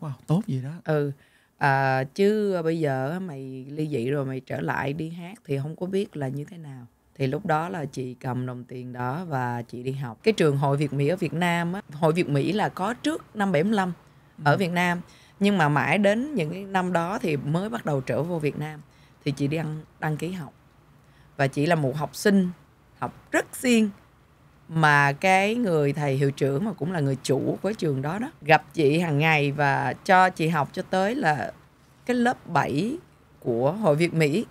wow tốt gì đó ừ à, chứ bây giờ mày ly dị rồi mày trở lại đi hát thì không có biết là như thế nào thì lúc đó là chị cầm đồng tiền đó và chị đi học cái trường hội Việt Mỹ ở Việt Nam á, hội Việt Mỹ là có trước năm 75 ừ. ở Việt Nam nhưng mà mãi đến những năm đó thì mới bắt đầu trở vô Việt Nam thì chị đi đăng đăng ký học và chỉ là một học sinh học rất siêng mà cái người thầy hiệu trưởng mà cũng là người chủ của trường đó đó gặp chị hàng ngày và cho chị học cho tới là cái lớp 7 của hội Việt Mỹ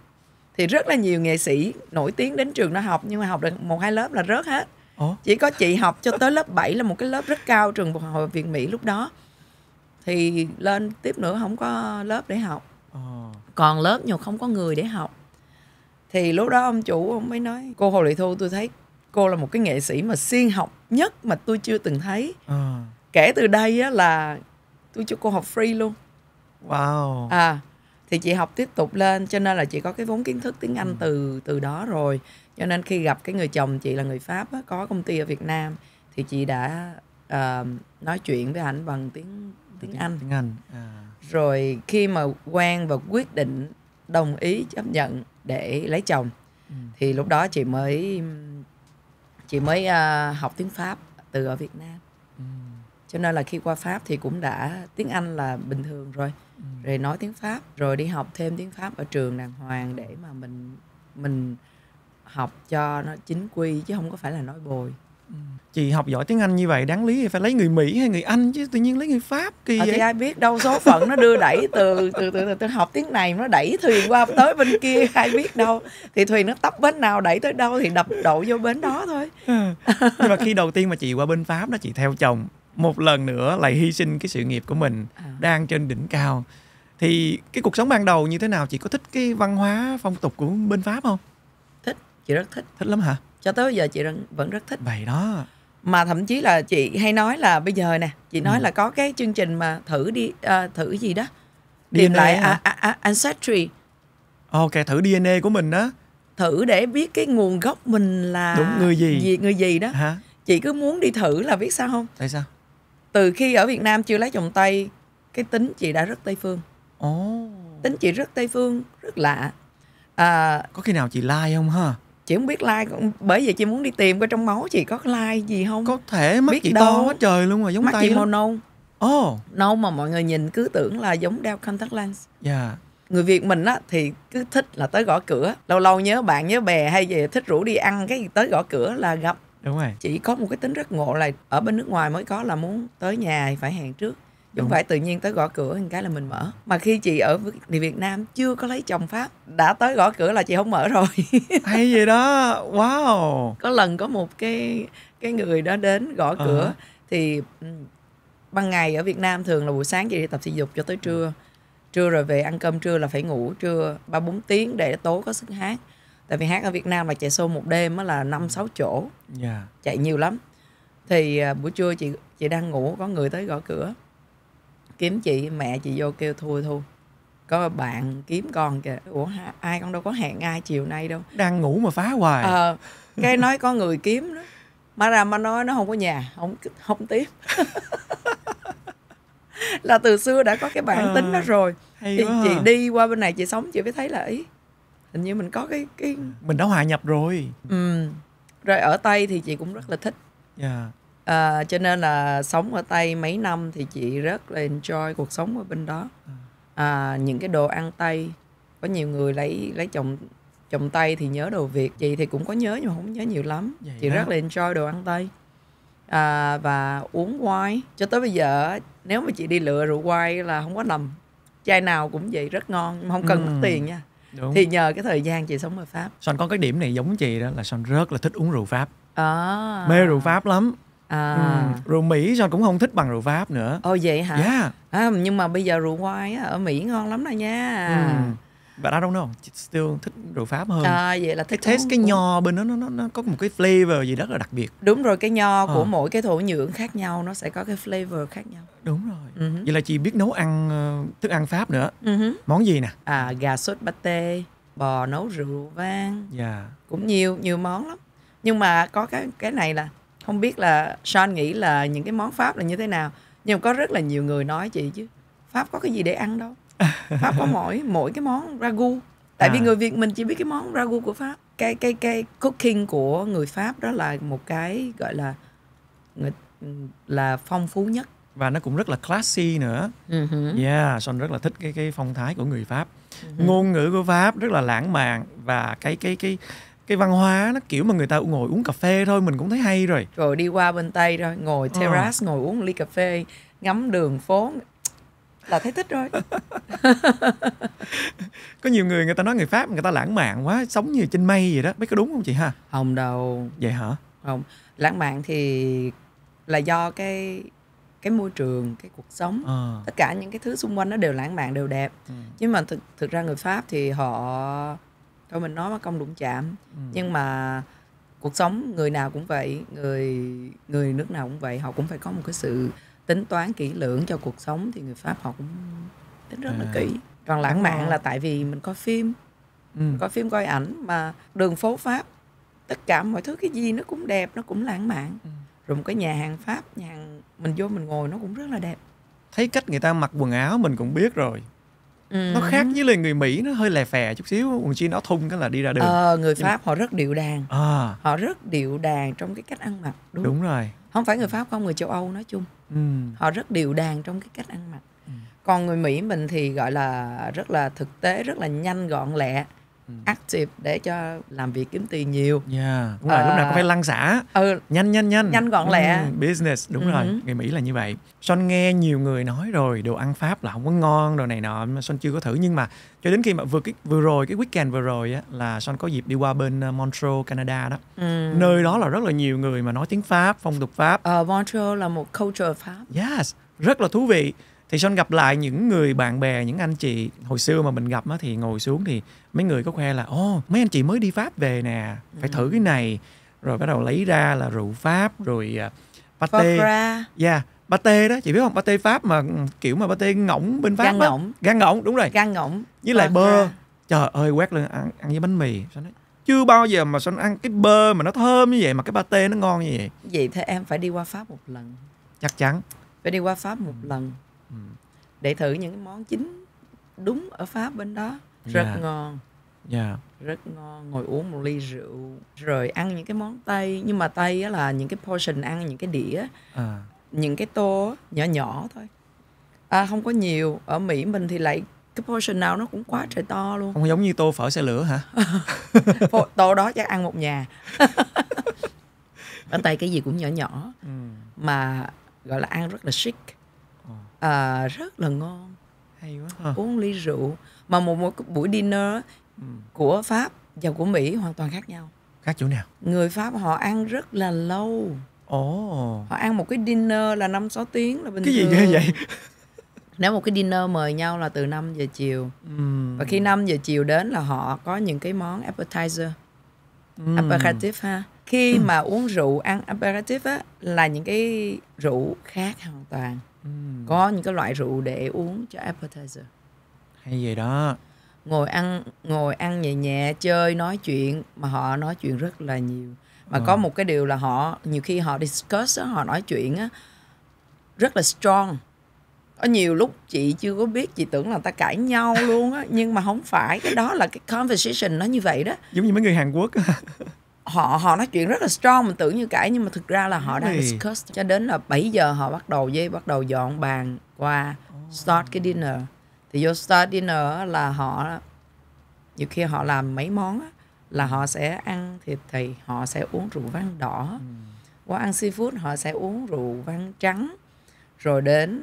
thì rất là nhiều nghệ sĩ nổi tiếng đến trường đó học nhưng mà học được một hai lớp là rớt hết Ủa? chỉ có chị học cho tới lớp 7 là một cái lớp rất cao trường hội Việt Mỹ lúc đó thì lên tiếp nữa không có lớp để học ờ. còn lớp nhiều không có người để học thì lúc đó ông chủ ông mới nói cô hồ lị thu tôi thấy cô là một cái nghệ sĩ mà siêng học nhất mà tôi chưa từng thấy à. kể từ đây á, là tôi cho cô học free luôn wow à thì chị học tiếp tục lên cho nên là chị có cái vốn kiến thức tiếng Anh ừ. từ từ đó rồi cho nên khi gặp cái người chồng chị là người Pháp á, có công ty ở Việt Nam thì chị đã uh, nói chuyện với ảnh bằng tiếng tiếng Anh tiếng Anh à. rồi khi mà quen và quyết định đồng ý chấp nhận để lấy chồng ừ. thì lúc đó chị mới chị mới uh, học tiếng pháp từ ở việt nam ừ. cho nên là khi qua pháp thì cũng đã tiếng anh là bình thường rồi ừ. rồi nói tiếng pháp rồi đi học thêm tiếng pháp ở trường đàng hoàng để mà mình mình học cho nó chính quy chứ không có phải là nói bồi chị học giỏi tiếng Anh như vậy đáng lý thì phải lấy người Mỹ hay người Anh chứ tự nhiên lấy người Pháp kỳ à, vậy. Thì ai biết đâu số phận nó đưa đẩy từ từ từ, từ, từ học tiếng này nó đẩy thuyền qua tới bên kia ai biết đâu thì thuyền nó tấp bến nào đẩy tới đâu thì đập đổ vô bến đó thôi. Ừ. Nhưng mà khi đầu tiên mà chị qua bên Pháp đó chị theo chồng một lần nữa lại hy sinh cái sự nghiệp của mình à. đang trên đỉnh cao thì cái cuộc sống ban đầu như thế nào chị có thích cái văn hóa phong tục của bên Pháp không? Thích, chị rất thích. Thích lắm hả? cho tới bây giờ chị vẫn rất thích vậy đó mà thậm chí là chị hay nói là bây giờ nè chị nói ừ. là có cái chương trình mà thử đi uh, thử gì đó DNA tìm lại à, à, à, ancestry ok thử DNA của mình đó thử để biết cái nguồn gốc mình là đúng người gì, gì người gì đó Hả? chị cứ muốn đi thử là biết sao không tại sao từ khi ở Việt Nam chưa lấy chồng Tây cái tính chị đã rất Tây phương oh. tính chị rất Tây phương rất lạ à, có khi nào chị like không ha chị không biết like bởi vì chị muốn đi tìm coi trong máu chị có like gì không có thể mắt biết chị đâu. to quá trời luôn rồi giống mắt tay chị màu nâu oh. nâu mà mọi người nhìn cứ tưởng là giống đeo contact lens yeah. Dạ. người việt mình á thì cứ thích là tới gõ cửa lâu lâu nhớ bạn nhớ bè hay gì thích rủ đi ăn cái gì tới gõ cửa là gặp đúng rồi chị có một cái tính rất ngộ là ở bên nước ngoài mới có là muốn tới nhà phải hẹn trước chứ không phải tự nhiên tới gõ cửa một cái là mình mở mà khi chị ở thì Việt Nam chưa có lấy chồng Pháp đã tới gõ cửa là chị không mở rồi hay gì đó wow có lần có một cái cái người đó đến gõ ờ. cửa uh-huh. thì ừ, ban ngày ở Việt Nam thường là buổi sáng chị đi tập thể dục cho tới trưa trưa rồi về ăn cơm trưa là phải ngủ trưa ba bốn tiếng để tối có sức hát tại vì hát ở Việt Nam là chạy show một đêm là năm sáu chỗ yeah. Dạ. chạy nhiều lắm thì à, buổi trưa chị chị đang ngủ có người tới gõ cửa kiếm chị mẹ chị vô kêu thôi thôi có bạn kiếm con kìa ủa ai con đâu có hẹn ai chiều nay đâu đang ngủ mà phá hoài ờ cái nói có người kiếm đó mà ra mà nói nó không có nhà không không tiếp là từ xưa đã có cái bản à, tính đó rồi thì quá. chị đi qua bên này chị sống chị mới thấy là ý hình như mình có cái cái mình đã hòa nhập rồi ừ rồi ở tây thì chị cũng rất là thích yeah. Dạ à, cho nên là sống ở tây mấy năm thì chị rất là enjoy cuộc sống ở bên đó ừ. à, những cái đồ ăn tây có nhiều người lấy lấy chồng chồng tây thì nhớ đồ việt chị thì cũng có nhớ nhưng mà không nhớ nhiều lắm Vậy chị đó. rất là enjoy đồ ăn tây à, và uống wine cho tới bây giờ nếu mà chị đi lựa rượu wine là không có nằm chai nào cũng vậy rất ngon nhưng mà không cần ừ. mất tiền nha Đúng. thì nhờ cái thời gian chị sống ở pháp son có cái điểm này giống chị đó là son rất là thích uống rượu pháp à. mê rượu pháp lắm À. Ừ. Rượu Mỹ John cũng không thích bằng rượu Pháp nữa. Ồ vậy hả? Yeah. À, nhưng mà bây giờ rượu wine ở Mỹ ngon lắm rồi nha. Ừ. But I don't know, still thích rượu Pháp hơn. À, vậy là thích cái taste cái nho bên nó nó nó có một cái flavor gì rất là đặc biệt. Đúng rồi, cái nho à. của ờ. mỗi cái thổ nhưỡng khác nhau nó sẽ có cái flavor khác nhau. Đúng rồi. Uh-huh. Vậy là chị biết nấu ăn ờ, thức ăn Pháp nữa. Uh-huh. Món gì nè? À gà sốt pate, bò nấu rượu vang. Dạ. Yeah. Cũng nhiều nhiều món lắm. Nhưng mà có cái cái này là không biết là Sean nghĩ là những cái món Pháp là như thế nào nhưng có rất là nhiều người nói chị chứ Pháp có cái gì để ăn đâu Pháp có mỗi mỗi cái món ragu tại à. vì người Việt mình chỉ biết cái món ragu của Pháp cái cái cái cooking của người Pháp đó là một cái gọi là là phong phú nhất và nó cũng rất là classy nữa. Uh-huh. Yeah, Son rất là thích cái cái phong thái của người Pháp. Uh-huh. Ngôn ngữ của Pháp rất là lãng mạn và cái cái cái cái văn hóa nó kiểu mà người ta ngồi uống cà phê thôi mình cũng thấy hay rồi rồi đi qua bên tây rồi ngồi ờ. terrace à. ngồi uống ly cà phê ngắm đường phố là thấy thích rồi có nhiều người người ta nói người pháp người ta lãng mạn quá sống như trên mây vậy đó biết có đúng không chị ha không đâu vậy hả không lãng mạn thì là do cái cái môi trường cái cuộc sống à. tất cả những cái thứ xung quanh nó đều lãng mạn đều đẹp ừ. nhưng mà thực thực ra người pháp thì họ thôi mình nói mà không đụng chạm ừ. nhưng mà cuộc sống người nào cũng vậy người người nước nào cũng vậy họ cũng phải có một cái sự tính toán kỹ lưỡng cho cuộc sống thì người pháp họ cũng tính rất à. là kỹ còn lãng mạn là tại vì mình có phim ừ. có phim coi ảnh mà đường phố pháp tất cả mọi thứ cái gì nó cũng đẹp nó cũng lãng mạn ừ. rồi một cái nhà hàng pháp nhà hàng mình vô mình ngồi nó cũng rất là đẹp thấy cách người ta mặc quần áo mình cũng biết rồi ừ. nó khác với lời người mỹ nó hơi lè phè chút xíu quần chi nó thun cái là đi ra đường ờ, người pháp mà... họ rất điệu đàn à. họ rất điệu đàn trong cái cách ăn mặc đúng, đúng rồi không phải người pháp không người châu âu nói chung ừ. họ rất điệu đàn trong cái cách ăn mặc ừ. còn người mỹ mình thì gọi là rất là thực tế rất là nhanh gọn lẹ Ừ. active để cho làm việc kiếm tiền nhiều. Yeah, dạ, đúng rồi, uh, lúc nào ờ, cũng phải lăn xả. Ừ, nhanh nhanh nhanh. Nhanh gọn lẹ. Ừ, business đúng uh-huh. rồi, người Mỹ là như vậy. Son nghe nhiều người nói rồi, đồ ăn Pháp là không có ngon đồ này nọ mà Son chưa có thử nhưng mà cho đến khi mà vừa cái vừa rồi cái weekend vừa rồi á là Son có dịp đi qua bên ờ, Montreal, Canada đó. Ừ. Nơi đó là rất là nhiều người mà nói tiếng Pháp, phong tục Pháp. uh, Montreal là một culture Pháp. Yes, rất là thú vị thì son gặp lại những người bạn bè những anh chị hồi xưa mà mình gặp á, thì ngồi xuống thì mấy người có khoe là ô mấy anh chị mới đi pháp về nè phải thử cái ừ. này rồi bắt đầu lấy ra là rượu pháp rồi uh, pate yeah dạ, pate đó chị biết không pate pháp mà ừ, kiểu mà pate ngỗng bên pháp gan á. ngỗng gan ngỗng đúng rồi gan ngỗng với lại bơ trời ơi quét lên ăn ăn với bánh mì sao nói chưa bao giờ mà son ăn cái bơ mà nó thơm như vậy mà cái pate nó ngon như vậy vậy thế em phải đi qua pháp một lần chắc chắn phải đi qua pháp một lần Ừ. để thử những món chính đúng ở pháp bên đó rất yeah. Dạ. ngon yeah. Dạ. rất ngon ngồi uống một ly rượu rồi ăn những cái món tây nhưng mà tây á là những cái portion ăn những cái đĩa à. những cái tô nhỏ nhỏ thôi à, không có nhiều ở mỹ mình thì lại cái portion nào nó cũng quá trời to luôn không giống như tô phở xe lửa hả tô đó chắc ăn một nhà ở tây cái gì cũng nhỏ nhỏ ừ. mà gọi là ăn rất là chic à, rất là ngon hay quá à. uống ly rượu mà một, một buổi dinner ừ. của pháp và của mỹ hoàn toàn khác nhau khác chỗ nào người pháp họ ăn rất là lâu Oh. Họ ăn một cái dinner là năm sáu tiếng là bình cái thường. Cái gì ghê vậy? Nếu một cái dinner mời nhau là từ 5 giờ chiều. Mm. Và khi 5 giờ chiều đến là họ có những cái món appetizer. Mm. Ừ. Aperitif ha. Khi mm. mà uống rượu ăn aperitif á là những cái rượu khác hoàn toàn có những cái loại rượu để uống cho appetizer hay gì đó ngồi ăn ngồi ăn nhẹ nhẹ chơi nói chuyện mà họ nói chuyện rất là nhiều mà à. có ờ. một cái điều là họ nhiều khi họ discuss họ nói chuyện á rất là strong có nhiều lúc chị chưa có biết chị tưởng là ta cãi nhau luôn á nhưng mà không phải cái đó là cái conversation nó như vậy đó giống như mấy người Hàn Quốc họ họ nói chuyện rất là strong mình tưởng như cãi nhưng mà thực ra là họ đang discuss cho đến là 7 giờ họ bắt đầu với bắt đầu dọn bàn qua start cái dinner thì vô start dinner là họ nhiều khi họ làm mấy món là họ sẽ ăn thịt thì họ sẽ uống rượu vang đỏ ừ. qua ăn seafood họ sẽ uống rượu vang trắng rồi đến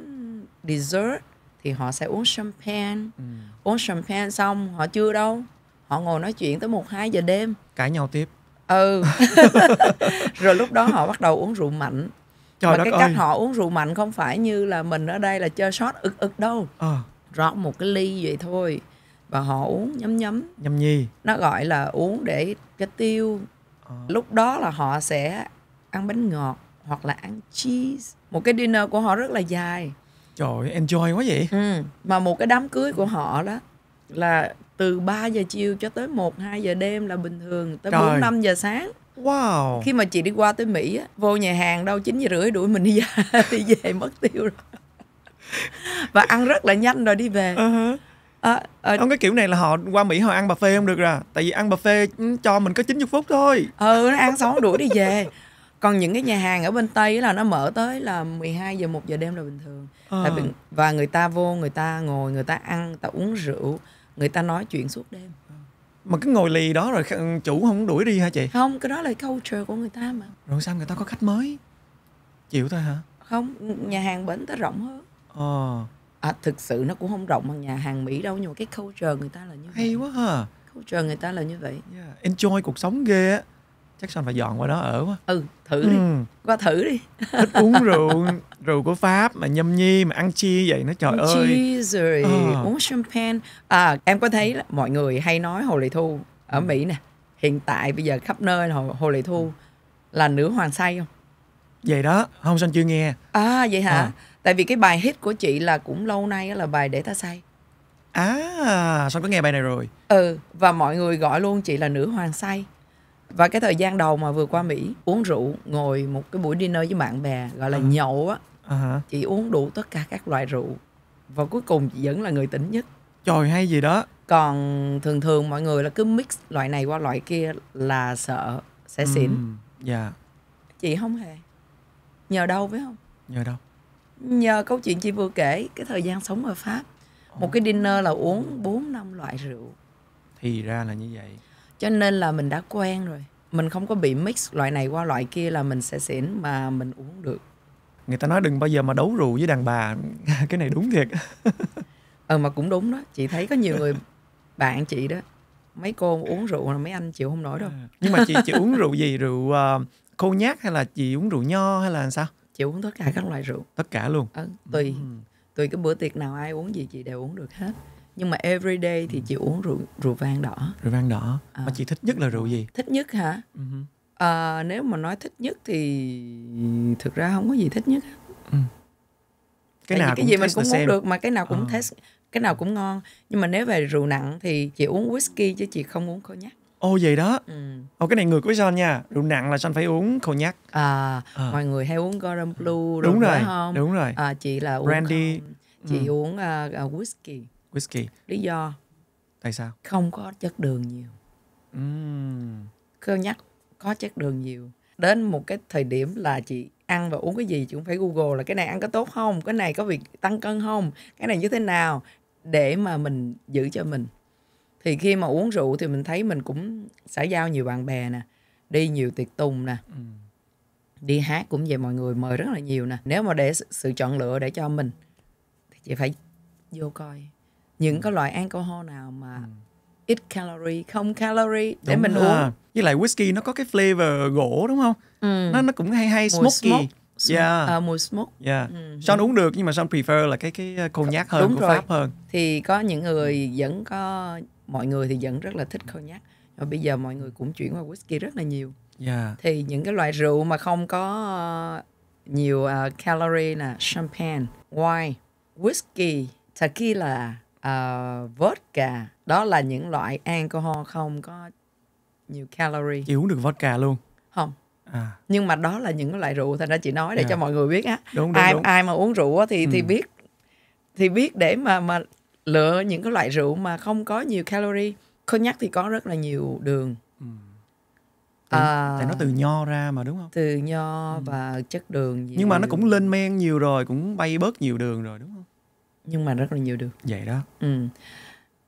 dessert thì họ sẽ uống champagne ừ. uống champagne xong họ chưa đâu họ ngồi nói chuyện tới một hai giờ đêm cãi nhau tiếp ừ rồi lúc đó họ bắt đầu uống rượu mạnh Trời mà cái ơi. cách họ uống rượu mạnh không phải như là mình ở đây là chơi shot ực ực đâu à. rót một cái ly vậy thôi và họ uống nhấm nhấm nhâm nhi nó gọi là uống để cái tiêu à. lúc đó là họ sẽ ăn bánh ngọt hoặc là ăn cheese một cái dinner của họ rất là dài trời enjoy quá vậy ừ. mà một cái đám cưới của họ đó là từ 3 giờ chiều cho tới 1 2 giờ đêm là bình thường tới Trời. 4 5 giờ sáng. Wow. Khi mà chị đi qua tới Mỹ á, vô nhà hàng đâu 9 giờ rưỡi đuổi mình đi ra đi về mất tiêu rồi. Và ăn rất là nhanh rồi đi về. Uh-huh. À, à, không cái kiểu này là họ qua Mỹ họ ăn buffet không được à? tại vì ăn buffet ừ, cho mình có 90 phút thôi ừ nó ăn xong đuổi đi về còn những cái nhà hàng ở bên tây là nó mở tới là 12 giờ 1 giờ đêm là bình thường à. và người ta vô người ta ngồi người ta ăn người ta uống rượu người ta nói chuyện suốt đêm mà cứ ngồi lì đó rồi chủ không đuổi đi hả chị không cái đó là culture của người ta mà rồi sao người ta có khách mới chịu thôi hả không nhà hàng bến ta rộng hơn ờ à, thực sự nó cũng không rộng bằng nhà hàng mỹ đâu nhưng mà cái culture người ta là như vậy. hay quá ha culture người ta là như vậy yeah. enjoy cuộc sống ghê á chắc sao phải dọn qua đó ở quá ừ thử đi ừ. qua thử đi thích uống rượu rượu của pháp mà nhâm nhi mà ăn chia vậy nó trời ăn ơi chia rồi à. uống champagne à em có thấy là mọi người hay nói hồ lệ thu ở ừ. mỹ nè hiện tại bây giờ khắp nơi là hồ, hồ lệ thu là nữ hoàng say không vậy đó không sao chưa nghe à vậy hả à. tại vì cái bài hit của chị là cũng lâu nay là bài để ta say à sao có nghe bài này rồi ừ và mọi người gọi luôn chị là nữ hoàng say và cái thời gian đầu mà vừa qua mỹ uống rượu ngồi một cái buổi dinner với bạn bè gọi là uh-huh. nhậu á uh-huh. chị uống đủ tất cả các loại rượu và cuối cùng chị vẫn là người tỉnh nhất trời hay gì đó còn thường thường mọi người là cứ mix loại này qua loại kia là sợ sẽ ừ, xỉn uhm, dạ chị không hề nhờ đâu phải không nhờ đâu nhờ câu chuyện chị vừa kể cái thời gian sống ở pháp một cái dinner là uống 4 năm loại rượu thì ra là như vậy cho nên là mình đã quen rồi mình không có bị mix loại này qua loại kia là mình sẽ xỉn mà mình uống được người ta nói đừng bao giờ mà đấu rượu với đàn bà cái này đúng thiệt ờ mà cũng đúng đó chị thấy có nhiều người bạn chị đó mấy cô uống rượu là mấy anh chịu không nổi đâu à, nhưng mà chị chị uống rượu gì rượu uh, ờ, cô nhát hay là chị uống rượu nho hay là sao chị uống tất cả các loại rượu tất cả luôn ừ, tùy tùy cái bữa tiệc nào ai uống gì chị đều uống được hết nhưng mà everyday thì ừ. chị uống rượu rượu vang đỏ rượu vang đỏ à. mà chị thích nhất là rượu gì thích nhất hả uh-huh. à, nếu mà nói thích nhất thì thực ra không có gì thích nhất uh-huh. cái Tại nào cái gì mình cũng muốn được mà cái nào cũng uh-huh. Ờ. test cái nào cũng ngon nhưng mà nếu về rượu nặng thì chị uống whisky chứ chị không uống cognac Ô vậy đó. Ừ. Ô cái này người của son nha. Rượu nặng là son phải uống cognac. À, à. mọi người hay uống Gordon Blue đúng, đúng rồi, không? Đúng rồi. À, chị là uống brandy. Không? Chị ừ. uống uh, whisky whisky lý do tại sao không có chất đường nhiều uhm. cân nhắc có chất đường nhiều đến một cái thời điểm là chị ăn và uống cái gì chị cũng phải google là cái này ăn có tốt không cái này có việc tăng cân không cái này như thế nào để mà mình giữ cho mình thì khi mà uống rượu thì mình thấy mình cũng xã giao nhiều bạn bè nè đi nhiều tiệc tùng nè đi hát cũng vậy mọi người mời rất là nhiều nè nếu mà để sự chọn lựa để cho mình thì chị phải vô coi những ừ. cái loại alcohol nào mà ừ. ít calorie không calorie đúng để mình ha. uống với lại whisky nó có cái flavor gỗ đúng không ừ. nó nó cũng hay hay mùi smoky smoke. Yeah. À, mùi smoke. Yeah. Ừ. Sean uống được nhưng mà Sean prefer là cái cái ờ, cognac hơn Đúng của rồi. Pháp hơn. Thì có những người vẫn có mọi người thì vẫn rất là thích cognac. Và bây giờ mọi người cũng chuyển qua whisky rất là nhiều. Yeah. Thì những cái loại rượu mà không có ờ, nhiều uh, calorie là champagne, wine, whisky, tequila, uh, vodka đó là những loại alcohol không có nhiều calorie chị uống được vodka luôn không à. nhưng mà đó là những loại rượu thành ra chị nói để à. cho mọi người biết á đúng, đúng, ai đúng. ai mà uống rượu thì ừ. thì biết thì biết để mà mà lựa những cái loại rượu mà không có nhiều calorie cognac thì có rất là nhiều đường ừ. Ờ, tại, à, tại nó từ nho ra mà đúng không từ nho ừ. và chất đường gì nhưng mà nó cũng lên men nhiều rồi cũng bay bớt nhiều đường rồi đúng không nhưng mà rất là nhiều được vậy đó ừ.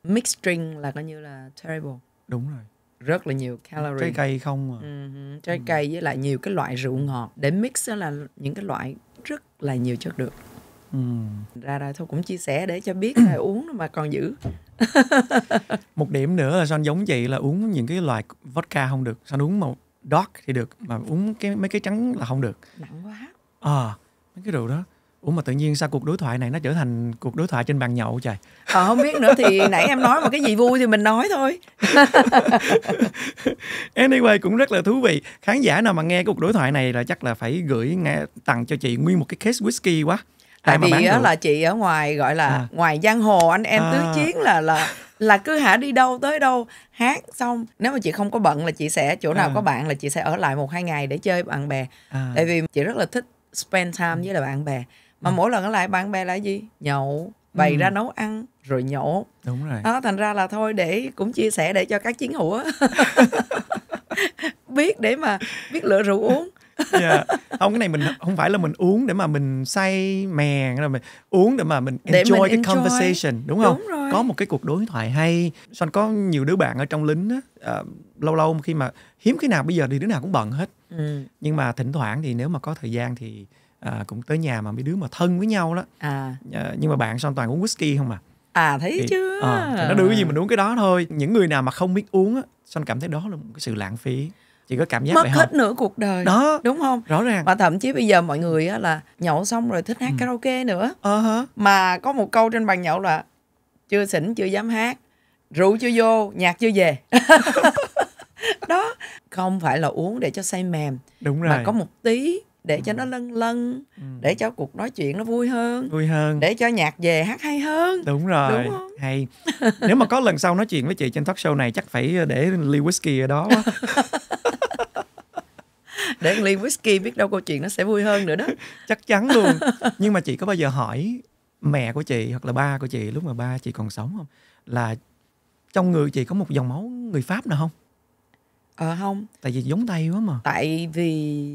mixed drink là coi như là terrible đúng rồi rất là nhiều calorie trái cây không à ừ, ừ. trái ừ. cây với lại nhiều cái loại rượu ngọt để mix là những cái loại rất là nhiều chất được ừ. ra ra thôi cũng chia sẻ để cho biết là uống mà còn giữ một điểm nữa là son giống vậy là uống những cái loại vodka không được son uống màu dark thì được mà uống cái mấy cái trắng là không được nặng quá à mấy cái rượu đó Ủa mà tự nhiên sao cuộc đối thoại này nó trở thành cuộc đối thoại trên bàn nhậu trời? Ờ không biết nữa thì nãy em nói mà cái gì vui thì mình nói thôi. anyway cũng rất là thú vị. Khán giả nào mà nghe cuộc đối thoại này là chắc là phải gửi nghe tặng cho chị nguyên một cái case whisky quá. Tại, Tại vì á, là chị ở ngoài gọi là à. ngoài giang hồ anh em à. tứ chiến là là là cứ hả đi đâu tới đâu hát xong nếu mà chị không có bận là chị sẽ chỗ nào à. có bạn là chị sẽ ở lại một hai ngày để chơi bạn bè. À. Tại vì chị rất là thích spend time với là bạn bè mà ừ. mỗi lần ở lại bạn bè là gì nhậu bày ừ. ra nấu ăn rồi nhậu đúng rồi đó thành ra là thôi để cũng chia sẻ để cho các chiến hữu biết để mà biết lựa rượu uống yeah. Dạ. không cái này mình không phải là mình uống để mà mình say mèn rồi mình uống để mà mình enjoy để mình cái enjoy. conversation đúng không đúng rồi. có một cái cuộc đối thoại hay son có nhiều đứa bạn ở trong lính á uh, lâu lâu khi mà hiếm khi nào bây giờ thì đứa nào cũng bận hết ừ. nhưng mà thỉnh thoảng thì nếu mà có thời gian thì à, cũng tới nhà mà mấy đứa mà thân với nhau đó à. à nhưng mà bạn sao toàn uống whisky không à à thấy thì, chưa à, ờ, thì nó đưa cái gì mình uống cái đó thôi những người nào mà không biết uống á son cảm thấy đó là một cái sự lãng phí chị có cảm giác mất hết nửa cuộc đời đó đúng không rõ ràng và thậm chí bây giờ mọi người á là nhậu xong rồi thích hát ừ. karaoke nữa uh-huh. mà có một câu trên bàn nhậu là chưa xỉn chưa dám hát rượu chưa vô nhạc chưa về đó không phải là uống để cho say mềm đúng rồi mà có một tí để cho ừ. nó lân lân ừ. để cho cuộc nói chuyện nó vui hơn vui hơn để cho nhạc về hát hay hơn đúng rồi đúng không? hay nếu mà có lần sau nói chuyện với chị trên talk show này chắc phải ờ, để ly whisky ở đó để ly whisky biết đâu câu chuyện nó sẽ vui hơn nữa đó chắc chắn luôn nhưng mà chị có bao giờ hỏi mẹ của chị hoặc là ba của chị lúc mà ba chị còn sống không là trong người chị có một dòng máu người pháp nào không ờ không tại vì giống tay quá mà tại vì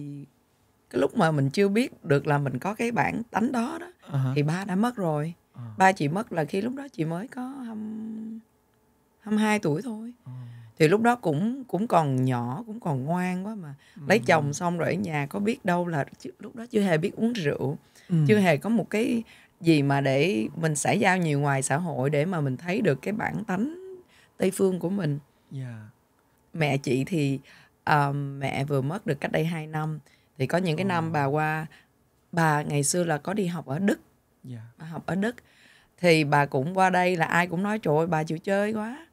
cái lúc mà mình chưa biết được là mình có cái bản tánh đó đó uh-huh. thì ba đã mất rồi uh-huh. ba chị mất là khi lúc đó chị mới có hai hai tuổi thôi uh-huh. thì lúc đó cũng cũng còn nhỏ cũng còn ngoan quá mà uh-huh. lấy chồng xong rồi ở nhà có biết đâu là lúc đó chưa hề biết uống rượu uh-huh. chưa hề có một cái gì mà để mình xã giao nhiều ngoài xã hội để mà mình thấy được cái bản tánh tây phương của mình yeah. Dạ. mẹ chị thì uh, mẹ vừa mất được cách đây 2 năm thì có những cái năm bà qua bà ngày xưa là có đi học ở đức yeah. Dạ. bà học ở đức thì bà cũng qua đây là ai cũng nói trời ơi bà chịu chơi quá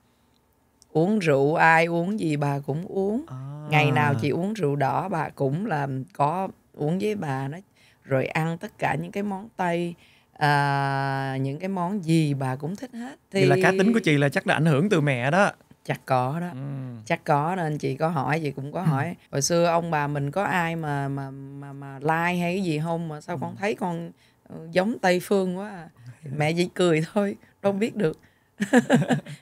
uống rượu ai uống gì bà cũng uống à. ngày nào chị uống rượu đỏ bà cũng là có uống với bà nó rồi ăn tất cả những cái món tây à, những cái món gì bà cũng thích hết thì Vậy là cá tính của chị là chắc là ảnh hưởng từ mẹ đó chắc có đó ừ. chắc có nên chị có hỏi chị cũng có hỏi hồi xưa ông bà mình có ai mà mà mà mà like hay cái gì không mà sao ừ. con thấy con ờ, giống tây phương quá à. mẹ chỉ cười thôi đâu biết được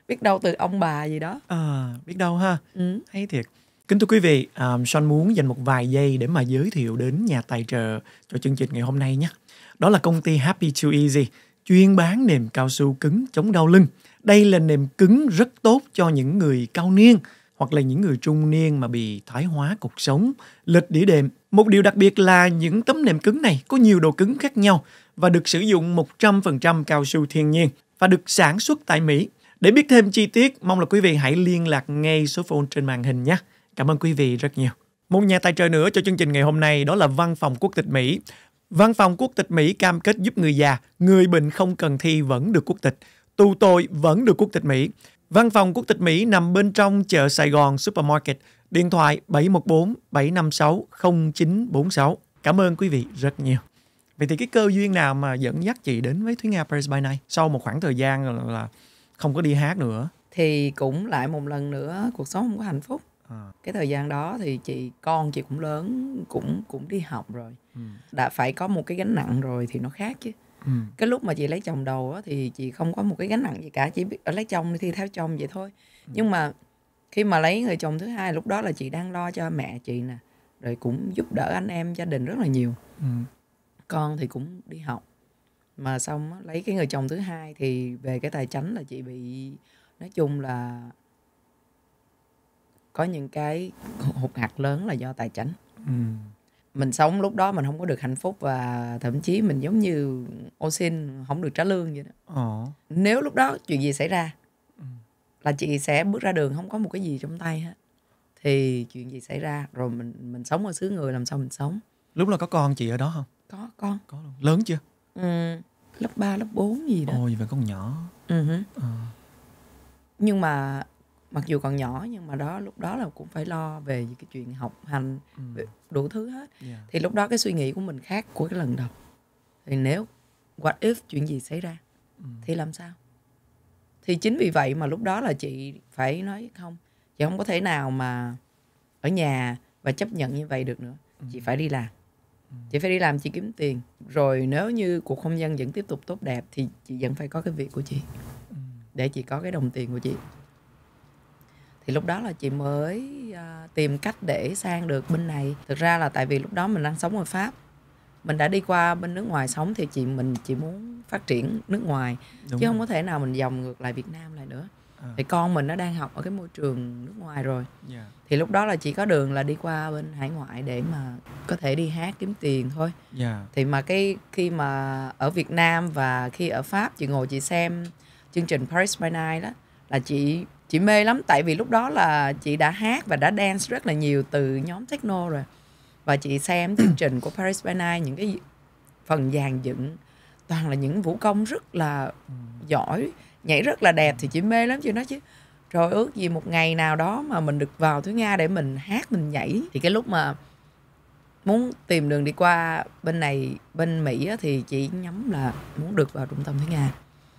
biết đâu từ ông bà gì đó à, biết đâu ha ừ. hay thiệt kính thưa quý vị um, son muốn dành một vài giây để mà giới thiệu đến nhà tài trợ cho chương trình ngày hôm nay nhé đó là công ty happy to easy chuyên bán nệm cao su cứng chống đau lưng đây là nền cứng rất tốt cho những người cao niên hoặc là những người trung niên mà bị thoái hóa cuộc sống, lệch đĩa đệm. Một điều đặc biệt là những tấm nệm cứng này có nhiều độ cứng khác nhau và được sử dụng 100% cao su thiên nhiên và được sản xuất tại Mỹ. Để biết thêm chi tiết, mong là quý vị hãy liên lạc ngay số phone trên màn hình nhé. Cảm ơn quý vị rất nhiều. Một nhà tài trợ nữa cho chương trình ngày hôm nay đó là Văn phòng Quốc tịch Mỹ. Văn phòng Quốc tịch Mỹ cam kết giúp người già, người bệnh không cần thi vẫn được quốc tịch tù tội vẫn được quốc tịch Mỹ. Văn phòng quốc tịch Mỹ nằm bên trong chợ Sài Gòn Supermarket, điện thoại 714 756 0946. Cảm ơn quý vị rất nhiều. Vậy thì cái cơ duyên nào mà dẫn dắt chị đến với Thúy Nga Paris by Night sau một khoảng thời gian là, là không có đi hát nữa? Thì cũng lại một lần nữa cuộc sống không có hạnh phúc. À. Cái thời gian đó thì chị con chị cũng lớn cũng cũng đi học rồi. Ừ. Đã phải có một cái gánh nặng rồi thì nó khác chứ. Ừ ừ. cái lúc mà chị lấy chồng đầu á, thì chị không có một cái gánh nặng gì cả chỉ biết ở lấy chồng thì theo chồng vậy thôi ừ. nhưng mà khi mà lấy người chồng thứ hai lúc đó là chị đang lo cho mẹ chị nè rồi cũng giúp đỡ anh em gia đình rất là nhiều ừ. con thì cũng đi học mà xong lấy cái người chồng thứ hai thì về cái tài chính là chị bị nói chung là có những cái hụt hạt lớn là do tài chính ừ mình sống lúc đó mình không có được hạnh phúc và thậm chí mình giống như ô xin không được trả lương vậy đó ờ. nếu lúc đó chuyện gì xảy ra ừ. là chị sẽ bước ra đường không có một cái gì trong tay hết thì chuyện gì xảy ra rồi mình mình sống ở xứ người làm sao mình sống lúc là có con chị ở đó không có con có luôn lớn chưa ừ, lớp 3, lớp 4 gì đó ôi vậy con nhỏ uh-huh. à. nhưng mà mặc dù còn nhỏ nhưng mà đó lúc đó là cũng phải lo về những cái chuyện học hành ừ. đủ thứ hết yeah. Dạ. thì lúc đó cái suy nghĩ của mình khác của cái lần đầu thì nếu what if chuyện gì xảy ra ừ. thì làm sao thì chính vì vậy mà lúc đó là chị phải nói không chị không có thể nào mà ở nhà và chấp nhận như vậy được nữa ừ. chị phải đi làm ừ. chị phải đi làm chị kiếm tiền rồi nếu như cuộc hôn nhân vẫn tiếp tục tốt đẹp thì chị vẫn phải có cái việc của chị ừ. để chị có cái đồng tiền của chị thì lúc đó là chị mới à, tìm cách để sang được bên này thực ra là tại vì lúc đó mình đang sống ở pháp mình đã đi qua bên nước ngoài sống thì chị mình chỉ muốn phát triển nước ngoài Đúng chứ rồi. không có thể nào mình dòng ngược lại Việt Nam lại nữa à. thì con mình nó đang học ở cái môi trường nước ngoài rồi yeah. Dạ. thì lúc đó là chỉ có đường là đi qua bên hải ngoại để mà có thể đi hát kiếm tiền thôi yeah. Dạ. thì mà cái khi mà ở Việt Nam và khi ở Pháp chị ngồi chị xem chương trình Paris by Night đó là chị chị mê lắm tại vì lúc đó là chị đã hát và đã dance rất là nhiều từ nhóm techno rồi và chị xem chương trình của Paris by Night những cái phần dàn dựng toàn là những vũ công rất là giỏi nhảy rất là đẹp thì chị mê lắm chị nói chứ rồi ước gì một ngày nào đó mà mình được vào thứ Nga để mình hát mình nhảy thì cái lúc mà muốn tìm đường đi qua bên này bên Mỹ thì chị nhắm là muốn được vào trung tâm thứ Nga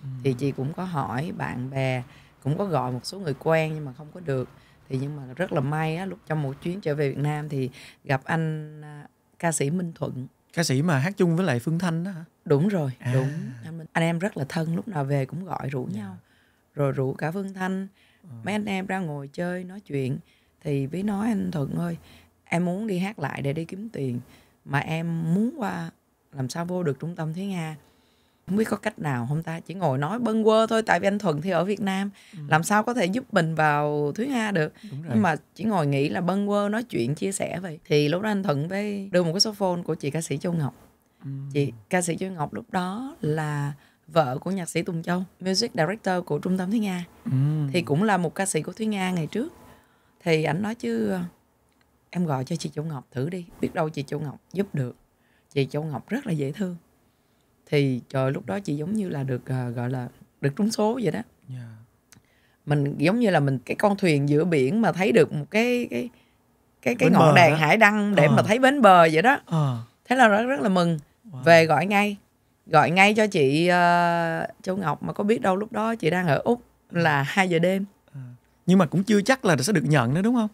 ừ. thì chị cũng có hỏi bạn bè cũng có gọi một số người quen nhưng mà không có được thì nhưng mà rất là may á lúc trong một chuyến trở về Việt Nam thì gặp anh à, ca sĩ Minh Thuận ca sĩ mà hát chung với lại Phương Thanh đó hả đúng rồi à. đúng anh, anh em rất là thân lúc nào về cũng gọi rủ yeah. Dạ. nhau rồi rủ cả Phương Thanh ừ. mấy anh em ra ngồi chơi nói chuyện thì với nói anh Thuận ơi em muốn đi hát lại để đi kiếm tiền mà em muốn qua làm sao vô được trung tâm thế Nga không biết có cách nào không ta chỉ ngồi nói bâng quơ thôi tại vì anh thuận thì ở việt nam ừ. làm sao có thể giúp mình vào thúy nga được nhưng mà chỉ ngồi nghĩ là bâng quơ nói chuyện chia sẻ vậy thì lúc đó anh thuận với đưa một cái số phone của chị ca sĩ châu ngọc ừ. chị ca sĩ châu ngọc lúc đó là vợ của nhạc sĩ Tùng Châu, music director của trung tâm Thúy Nga. Ừ. Thì cũng là một ca sĩ của Thúy Nga ngày trước. Thì ảnh nói chứ em gọi cho chị Châu Ngọc thử đi, biết đâu chị Châu Ngọc giúp được. Chị Châu Ngọc rất là dễ thương thì trời lúc đó chị giống như là được uh, gọi là được trúng số vậy đó yeah. Dạ. mình giống như là mình cái con thuyền giữa biển mà thấy được một cái cái cái cái bến ngọn đèn hải đăng để uh. mà thấy bến bờ vậy đó uh. thế là rất rất là mừng wow. về gọi ngay gọi ngay cho chị uh, Châu Ngọc mà có biết đâu lúc đó chị đang ở úc là 2 ừ. giờ đêm nhưng mà cũng chưa chắc là sẽ được nhận nữa đúng không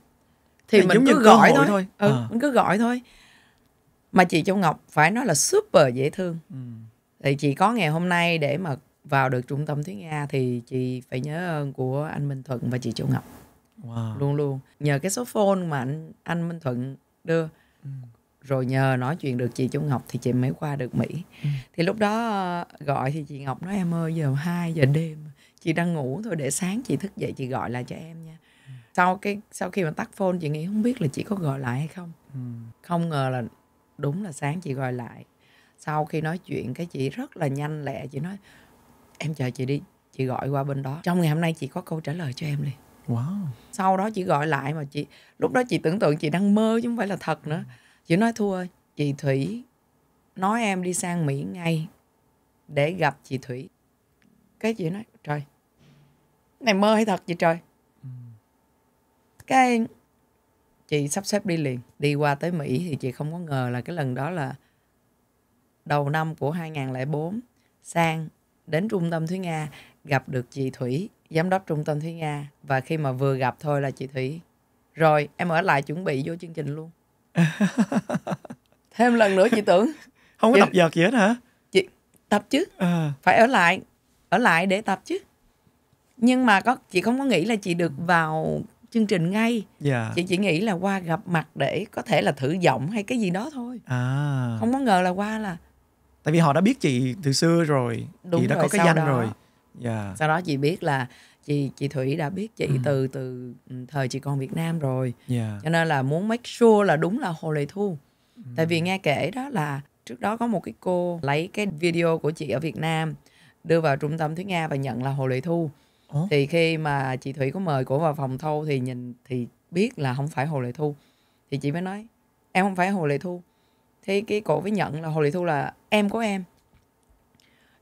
thì Hay mình cứ gọi thôi, thôi. Ừ, uh. mình cứ gọi thôi mà chị Châu Ngọc phải nói là super dễ thương ừ thì chị có ngày hôm nay để mà vào được trung tâm tiếng nga thì chị phải nhớ ơn của anh minh thuận và chị châu ngọc wow. luôn luôn nhờ cái số phone mà anh anh minh thuận đưa ừ. rồi nhờ nói chuyện được chị châu ngọc thì chị mới qua được mỹ ừ. thì lúc đó ờ, gọi thì chị ngọc nói em ơi giờ 2 giờ đêm chị đang ngủ thôi để sáng chị thức dậy chị gọi lại cho em nha ừ. sau cái sau khi mà tắt phone chị nghĩ không biết là chị có gọi lại hay không ừ. không ngờ là đúng là sáng chị gọi lại sau khi nói chuyện cái chị rất là nhanh lẹ chị nói em chờ chị đi chị gọi qua bên đó trong ngày hôm nay chị có câu trả lời cho em liền wow sau đó chị gọi lại mà chị lúc đó chị tưởng tượng chị đang mơ chứ không phải là thật nữa chị nói thua ơi chị thủy nói em đi sang mỹ ngay để gặp chị thủy cái chị nói trời này mơ hay thật vậy trời ừ. cái chị sắp xếp đi liền đi qua tới mỹ thì chị không có ngờ là cái lần đó là đầu năm của 2004 sang đến trung tâm Thúy Nga gặp được chị Thủy, giám đốc trung tâm Thúy Nga và khi mà vừa gặp thôi là chị Thủy rồi em ở lại chuẩn bị vô chương trình luôn thêm lần nữa chị tưởng không có chị... tập giật gì hết hả chị tập chứ à. phải ở lại ở lại để tập chứ nhưng mà có chị không có nghĩ là chị được vào chương trình ngay yeah. Dạ. chị chỉ nghĩ là qua gặp mặt để có thể là thử giọng hay cái gì đó thôi à. không có ngờ là qua là tại vì họ đã biết chị từ xưa rồi Đúng chị đã rồi, có cái danh đó, rồi yeah. Dạ. sau đó chị biết là chị chị thủy đã biết chị ừ. từ từ thời chị còn việt nam rồi yeah. Dạ. cho nên là muốn make sure là đúng là hồ lệ thu ừ. tại vì nghe kể đó là trước đó có một cái cô lấy cái video của chị ở việt nam đưa vào trung tâm thúy nga và nhận là hồ lệ thu Ủa? thì khi mà chị thủy có mời cổ vào phòng thâu thì nhìn thì biết là không phải hồ lệ thu thì chị mới nói em không phải hồ lệ thu thì cái cổ mới nhận là hồ lị thu là em của em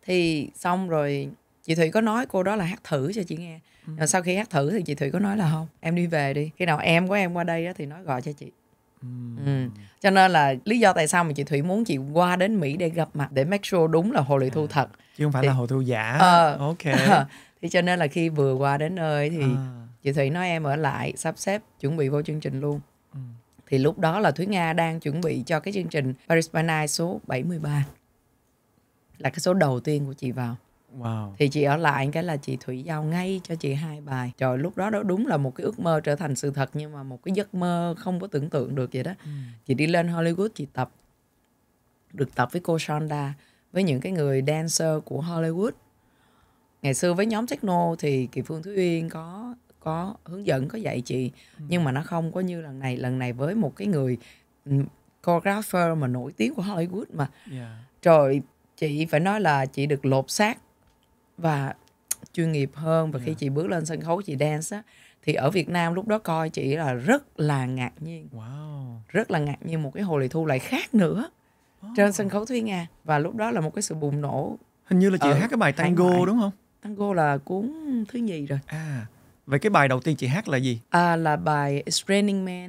thì xong rồi chị thủy có nói cô đó là hát thử cho chị nghe ừ. rồi sau khi hát thử thì chị thủy có nói là không em đi về đi khi nào em của em qua đây thì nói gọi cho chị ừ. ừ. cho nên là lý do tại sao mà chị thủy muốn chị qua đến mỹ để gặp mặt để make sure đúng là hồ lị thu à, thật chứ không phải thì, là hồ thu giả uh, ok thì cho nên là khi vừa qua đến nơi thì à. chị thủy nói em ở lại sắp xếp chuẩn bị vô chương trình luôn thì lúc đó là Thúy Nga đang chuẩn bị cho cái chương trình Paris by Night số 73 là cái số đầu tiên của chị vào Wow. thì chị ở lại cái là chị thủy giao ngay cho chị hai bài trời lúc đó đó đúng là một cái ước mơ trở thành sự thật nhưng mà một cái giấc mơ không có tưởng tượng được vậy đó ừ. chị đi lên hollywood chị tập được tập với cô shonda với những cái người dancer của hollywood ngày xưa với nhóm techno thì kỳ phương thúy uyên có có hướng dẫn có dạy chị ừ. nhưng mà nó không có như lần này lần này với một cái người ừ, choreographer mà nổi tiếng của Hollywood mà yeah. Dạ. trời chị phải nói là chị được lột xác và chuyên nghiệp hơn và yeah. khi dạ. chị bước lên sân khấu chị dance á thì ở Việt Nam lúc đó coi chị là rất là ngạc nhiên wow. rất là ngạc nhiên một cái Hồ Lệ Thu lại khác nữa wow. trên sân khấu Thúy Nga và lúc đó là một cái sự bùng nổ hình như là chị hát cái bài tango đúng không tango là cuốn thứ nhì rồi à Vậy cái bài đầu tiên chị hát là gì? À, là bài It's Raining Man.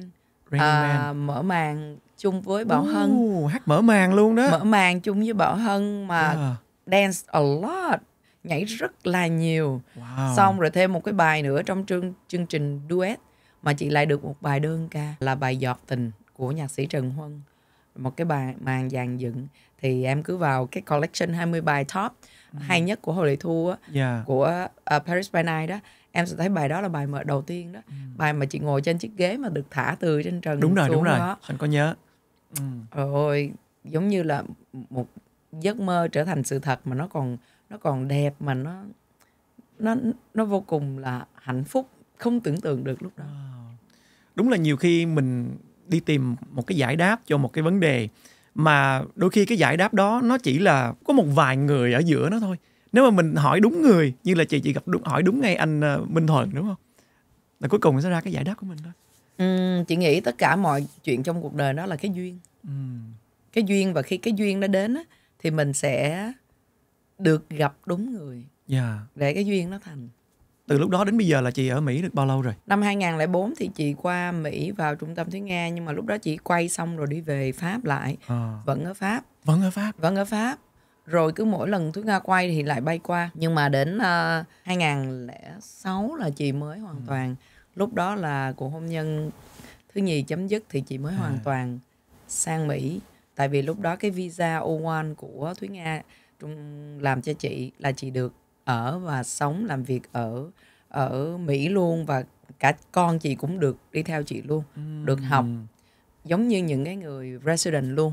Raining à, Man. Mở màn chung với Bảo oh, Hân. Hát mở màn luôn đó. Mở màn chung với Bảo Hân mà yeah. dance a lot nhảy rất là nhiều wow. xong rồi thêm một cái bài nữa trong chương chương trình duet mà chị lại được một bài đơn ca là bài giọt tình của nhạc sĩ Trần Huân một cái bài màn dàn dựng thì em cứ vào cái collection 20 bài top ừ. hay nhất của Hồ Lệ Thu á, yeah. của uh, Paris by Night đó em sẽ thấy bài đó là bài mở đầu tiên đó ừ. bài mà chị ngồi trên chiếc ghế mà được thả từ trên trần đúng rồi xuống đúng rồi đó. anh có nhớ ừ. rồi giống như là một giấc mơ trở thành sự thật mà nó còn nó còn đẹp mà nó nó nó vô cùng là hạnh phúc không tưởng tượng được lúc đó đúng là nhiều khi mình đi tìm một cái giải đáp cho một cái vấn đề mà đôi khi cái giải đáp đó nó chỉ là có một vài người ở giữa nó thôi nếu mà mình hỏi đúng người như là chị chị gặp đúng hỏi đúng ngay anh ờ, Minh Thuận đúng không là cuối cùng sẽ ra cái giải đáp của mình thôi ừ, chị nghĩ tất cả mọi chuyện trong cuộc đời đó là cái duyên ừ. cái duyên và khi cái duyên nó đến thì mình sẽ được gặp đúng người yeah. Dạ. để cái duyên nó thành từ lúc đó đến bây giờ là chị ở Mỹ được bao lâu rồi? Năm 2004 thì chị qua Mỹ vào trung tâm tiếng Nga nhưng mà lúc đó chị quay xong rồi đi về Pháp lại. À. Vẫn ở Pháp. Vẫn ở Pháp. Vẫn ở Pháp rồi cứ mỗi lần Thúy Nga quay thì lại bay qua nhưng mà đến ờ, uh, 2006 là chị mới hoàn ừ. toàn lúc đó là cuộc hôn nhân thứ nhì chấm dứt thì chị mới à. hoàn ừ. toàn sang Mỹ tại vì lúc đó cái visa O1 của Thúy Nga làm cho chị là chị được ở và sống làm việc ở ở Mỹ luôn và cả con chị cũng được đi theo chị luôn ừ. được học giống như những cái người resident luôn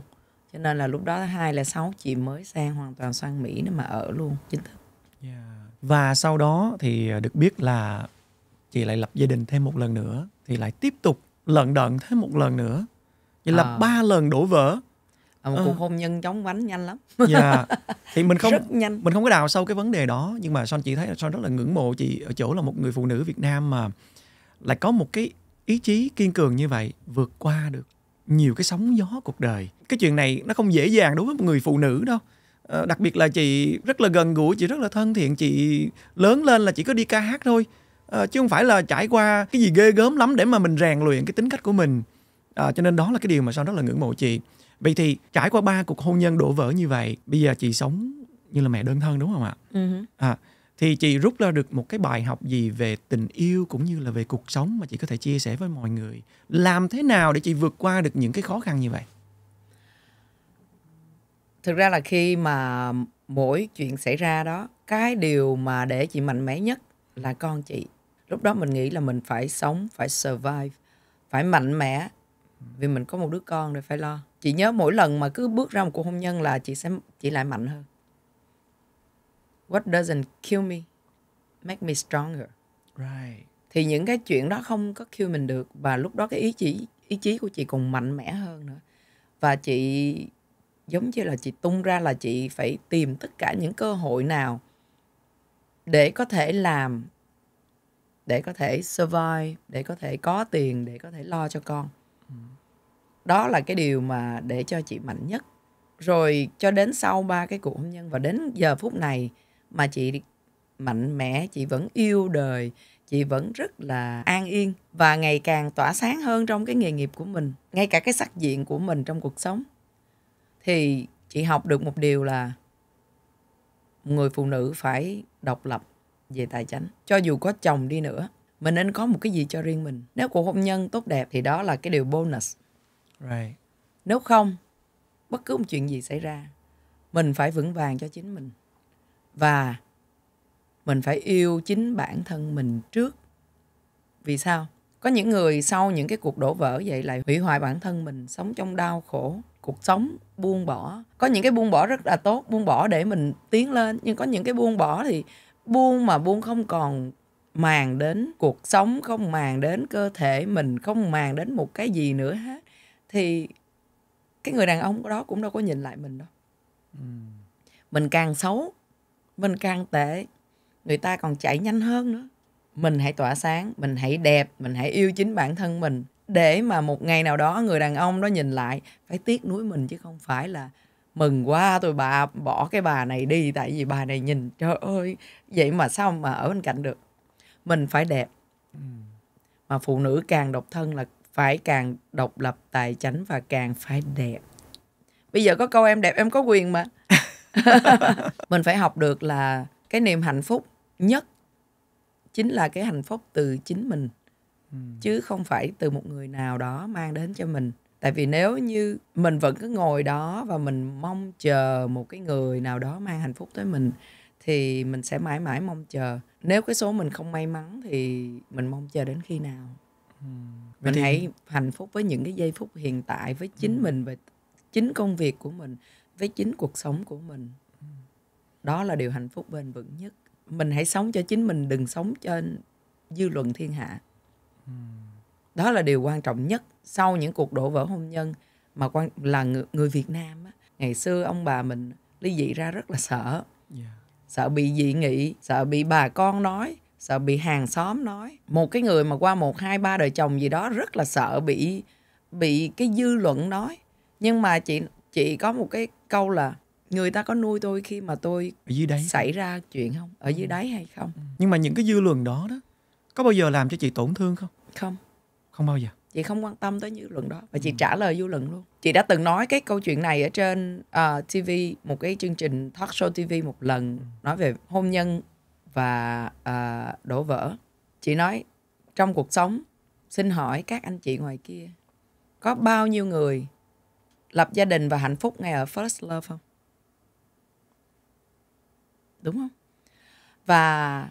cho nên là lúc đó hai là sáu chị mới sang hoàn toàn sang mỹ để mà ở luôn chính thức yeah. và sau đó thì được biết là chị lại lập gia đình thêm một lần nữa thì lại tiếp tục lận đận thêm một lần nữa vậy là à. ba à. lần đổ vỡ à, một à. cuộc hôn nhân chóng vánh nhanh lắm dạ thì mình không rất nhanh mình không có đào sâu cái vấn đề đó nhưng mà son chị thấy là son rất là ngưỡng mộ chị ở chỗ là một người phụ nữ việt nam mà lại có một cái ý chí kiên cường như vậy vượt qua được nhiều cái sóng gió cuộc đời cái chuyện này nó không dễ dàng đối với một người phụ nữ đâu ờ, đặc biệt là chị rất là gần gũi chị rất là thân thiện chị lớn lên là chỉ có đi ca hát thôi ờ, chứ không phải là trải qua cái gì ghê gớm lắm để mà mình rèn luyện cái tính cách của mình à, cho nên đó là cái điều mà sao rất là ngưỡng mộ chị vậy thì trải qua ba cuộc hôn nhân đổ vỡ như vậy bây giờ chị sống như là mẹ đơn thân đúng không ạ uh-huh. à, thì chị rút ra được một cái bài học gì về tình yêu cũng như là về cuộc sống mà chị có thể chia sẻ với mọi người làm thế nào để chị vượt qua được những cái khó khăn như vậy thực ra là khi mà mỗi chuyện xảy ra đó cái điều mà để chị mạnh mẽ nhất là con chị lúc đó mình nghĩ là mình phải sống phải survive phải mạnh mẽ vì mình có một đứa con rồi phải lo chị nhớ mỗi lần mà cứ bước ra một cuộc hôn nhân là chị sẽ chị lại mạnh hơn what doesn't kill me make me stronger right thì những cái chuyện đó không có kill mình được và lúc đó cái ý chí ý chí của chị còn mạnh mẽ hơn nữa và chị giống như là chị tung ra là chị phải tìm tất cả những cơ hội nào để có thể làm để có thể survive để có thể có tiền để có thể lo cho con ừ. đó là cái điều mà để cho chị mạnh nhất rồi cho đến sau ba cái cuộc hôn nhân và đến giờ phút này mà chị mạnh mẽ chị vẫn yêu đời chị vẫn rất là an yên và ngày càng tỏa sáng hơn trong cái nghề nghiệp của mình ngay cả cái sắc diện của mình trong cuộc sống thì chị học được một điều là người phụ nữ phải độc lập về tài chính cho dù có chồng đi nữa mình nên có một cái gì cho riêng mình nếu cuộc hôn nhân tốt đẹp thì đó là cái điều bonus right. nếu không bất cứ một chuyện gì xảy ra mình phải vững vàng cho chính mình và mình phải yêu chính bản thân mình trước vì sao có những người sau những cái cuộc đổ vỡ vậy lại hủy hoại bản thân mình sống trong đau khổ cuộc sống buông bỏ có những cái buông bỏ rất là tốt buông bỏ để mình tiến lên nhưng có những cái buông bỏ thì buông mà buông không còn màng đến cuộc sống không màng đến cơ thể mình không màng đến một cái gì nữa hết thì cái người đàn ông đó cũng đâu có nhìn lại mình đâu ừ. mình càng xấu mình càng tệ người ta còn chạy nhanh hơn nữa mình hãy tỏa sáng mình hãy đẹp mình hãy yêu chính bản thân mình để mà một ngày nào đó người đàn ông đó nhìn lại phải tiếc nuối mình chứ không phải là mừng quá tôi bà bỏ cái bà này đi tại vì bà này nhìn trời ơi vậy mà sao mà ở bên cạnh được mình phải đẹp ừ. mà phụ nữ càng độc thân là phải càng độc lập tài chính và càng phải đẹp bây giờ có câu em đẹp em có quyền mà mình phải học được là cái niềm hạnh phúc nhất chính là cái hạnh phúc từ chính mình ừ. chứ không phải từ một người nào đó mang đến cho mình tại vì nếu như mình vẫn cứ ngồi đó và mình mong chờ một cái người nào đó mang hạnh phúc tới mình thì mình sẽ mãi mãi mong chờ nếu cái số mình không may mắn thì mình mong chờ đến khi nào ừ. mình thì... hãy hạnh phúc với những cái giây phút hiện tại với chính ừ. mình và chính công việc của mình với chính cuộc sống của mình đó là điều hạnh phúc bền vững nhất mình hãy sống cho chính mình đừng sống cho dư luận thiên hạ đó là điều quan trọng nhất sau những cuộc đổ vỡ hôn nhân mà quan là người, người Việt Nam á, ngày xưa ông bà mình ly dị ra rất là sợ yeah. sợ bị dị nghị sợ bị bà con nói sợ bị hàng xóm nói một cái người mà qua một hai ba đời chồng gì đó rất là sợ bị bị cái dư luận nói nhưng mà chị chị có một cái câu là người ta có nuôi tôi khi mà tôi ở dưới đấy xảy ra chuyện không ở dưới ừ. đáy hay không ừ. nhưng mà những cái dư luận đó đó có bao giờ làm cho chị tổn thương không không không bao giờ chị không quan tâm tới dư luận đó và chị ừ. trả lời dư luận luôn chị đã từng nói cái câu chuyện này ở trên uh, ờ, tv một cái chương trình talk show tv một lần ừ. nói về hôn nhân và uh, đổ vỡ chị nói trong cuộc sống xin hỏi các anh chị ngoài kia có bao nhiêu người lập gia đình và hạnh phúc ngay ở first love không đúng không và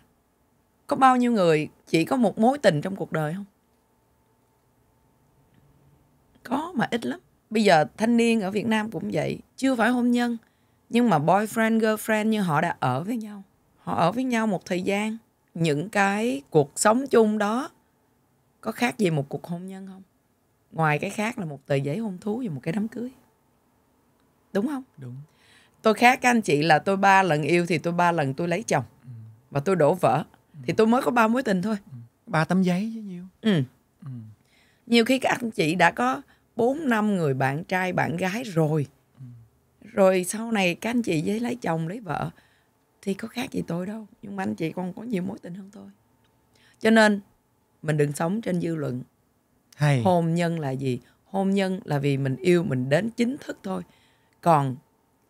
có bao nhiêu người chỉ có một mối tình trong cuộc đời không có mà ít lắm bây giờ thanh niên ở việt nam cũng vậy chưa phải hôn nhân nhưng mà boyfriend girlfriend như họ đã ở với nhau họ ở với nhau một thời gian những cái cuộc sống chung đó có khác gì một cuộc hôn nhân không ngoài cái khác là một tờ giấy hôn thú và một cái đám cưới đúng không đúng tôi khác các anh chị là tôi ba lần yêu thì tôi ba lần tôi lấy chồng ừ. và tôi đổ vỡ ừ. thì tôi mới có ba mối tình thôi ừ. ba tấm giấy chứ nhiêu ừ. ừ nhiều khi các anh chị đã có bốn năm người bạn trai bạn gái rồi rồi sau này các anh chị với lấy chồng lấy vợ thì có khác gì tôi đâu nhưng mà anh chị còn có nhiều mối tình hơn tôi cho nên mình đừng sống trên dư luận hay. hôn nhân là gì hôn nhân là vì mình yêu mình đến chính thức thôi còn